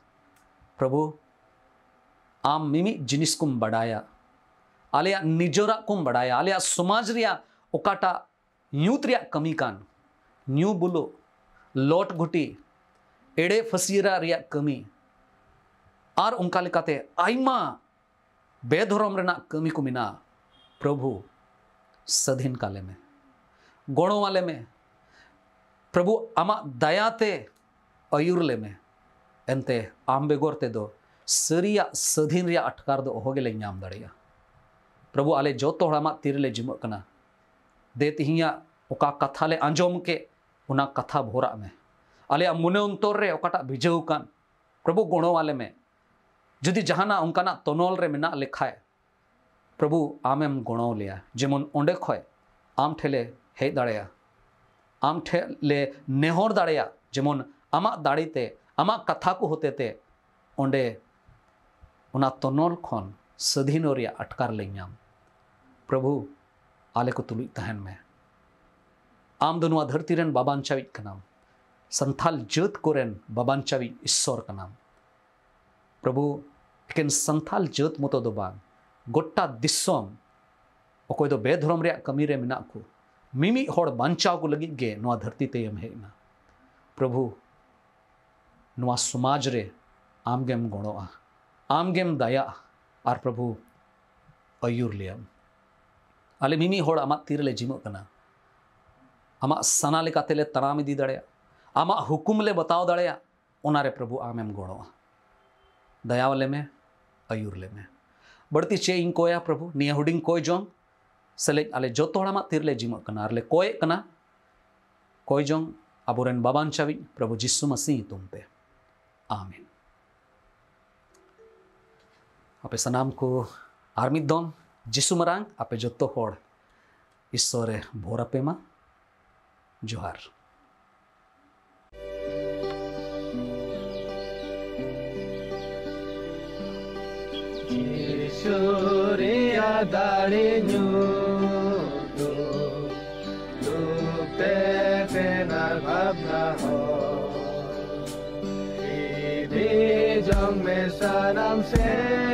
प्रभु आम मिमी जिनिस कुम बढ़ाया आलिया निजोरा कुम बढ़ाया आलिया समाज रिया ओकाटा न्यूत कमी कान न्यू बुलो लौट घुटी एड़े फसीरा रिया कमी आर उनका लिखाते आईमा बेधोरम रेना कमी को मिना प्रभु सधिन काले में गुणों वाले में प्रभु अमा दयाते अयुरले में एंते आम बेगोरते दो सरिया सधीन अटकार दो होगे दड़ेगा प्रभु आले जो तो हड़ामा तीर ले जुमक कना दे तिहिया ओका कथा ले आंजम के उना कथा भोरा में आले मुने अंतर रे ओकाटा प्रभु गणो आले में जुदी जहाना उनका तोनोल रे मेना लेखाए प्रभु आमेम गुणो लिया जेमन ओंडे खय आम ठेले हे दाड़ेया आम ठेले नेहर दाड़ेया जेमन आमा दाड़ीते आमा कथा को होते ते ओंडे ᱚᱱᱟ ᱛᱚᱱᱚᱞ ᱠᱷᱚᱱ ᱥᱟᱹᱫᱷᱤᱱᱚ ᱨᱮᱭᱟᱜ ᱟᱴᱠᱟᱨ ᱞᱮ ᱧᱟᱢ ᱯᱨᱚᱵᱷᱩ ᱟᱞᱮ ᱠᱚ ᱛᱩᱞᱩᱡ ᱛᱟᱦᱮᱱ ᱢᱮ ᱟᱢ ᱫᱚ ᱱᱚᱣᱟ ᱫᱷᱟᱹᱨᱛᱤ ᱨᱮᱱ ᱵᱟᱵᱟᱱᱪᱟᱣᱤᱡ ᱠᱟᱱᱟᱢ ᱥᱟᱱᱛᱷᱟᱞ ᱡᱟᱹᱛ ᱠᱚᱨᱮᱱ ᱵᱟᱵᱟᱱᱪᱟᱣᱤᱡ ᱤᱥᱥᱚᱨ ᱠᱟᱱᱟᱢ ᱯᱨᱚᱵᱷᱩ ᱮᱠᱮᱱ ᱥᱟᱱᱛᱷᱟᱞ ᱡᱟᱹᱛ ᱢᱚᱛᱚ ᱫᱚ ᱵᱟᱝ ᱜᱚᱴᱟ ᱫᱤᱥᱚᱢ ᱚᱠᱚᱭ ᱫᱚ ᱵᱮᱫᱷᱚᱨᱚᱢ ᱨᱮᱭᱟᱜ ᱠᱟᱹᱢᱤ ᱨᱮ ᱢᱮᱱᱟᱜ ᱠᱚ ᱢᱤᱢᱤᱫ ᱦᱚᱲ ᱵᱟᱧᱪᱟᱣ ᱠᱚ ᱞᱟᱹᱜᱤᱫ ᱜᱮ ᱱᱚᱣᱟ ᱫᱷᱟᱹᱨᱛᱤ ᱛᱮᱢ ᱦᱮᱡ ᱮᱱᱟ ᱯᱨᱚᱵᱷᱩ ᱱᱚᱣᱟ ᱥᱚᱢᱟᱡᱽ ᱨᱮ ᱟᱢᱜᱮᱢ ᱜᱚᱲᱚᱜᱼᱟ आमगेम दया और प्रभु अयूर लियम आले मिमी आम तीरले जिमोना आम सनाते तनाम इदी दम हुकुमले बताओ दारे प्रभु आम एम गणो दयावले में अयूर ले में बढ़ती चे इन कोया प्रभु निये हूँ कोय जो सेलेज आले जो आम तीरले जिमोना और कोय कोय जो अब बाबान चावी प्रभु जिसु मसीह तुमते आमीन ᱟᱯᱮ ᱥᱟᱱᱟᱢ ᱠᱚ ᱟᱨ ᱢᱤᱫ ᱫᱚᱢ ᱡᱤᱥᱩ ᱢᱟᱨᱟᱝ ᱟᱯᱮ ᱡᱚᱛᱚ ᱦᱚᱲ ᱤᱥᱥᱚᱨᱮ ᱵᱷᱳᱨ ᱟᱯᱮ ᱢᱟ ᱡᱚᱦᱟᱨ Surya dare nyudo Lupe penar bhabna ho Hidhi jang me sanam sen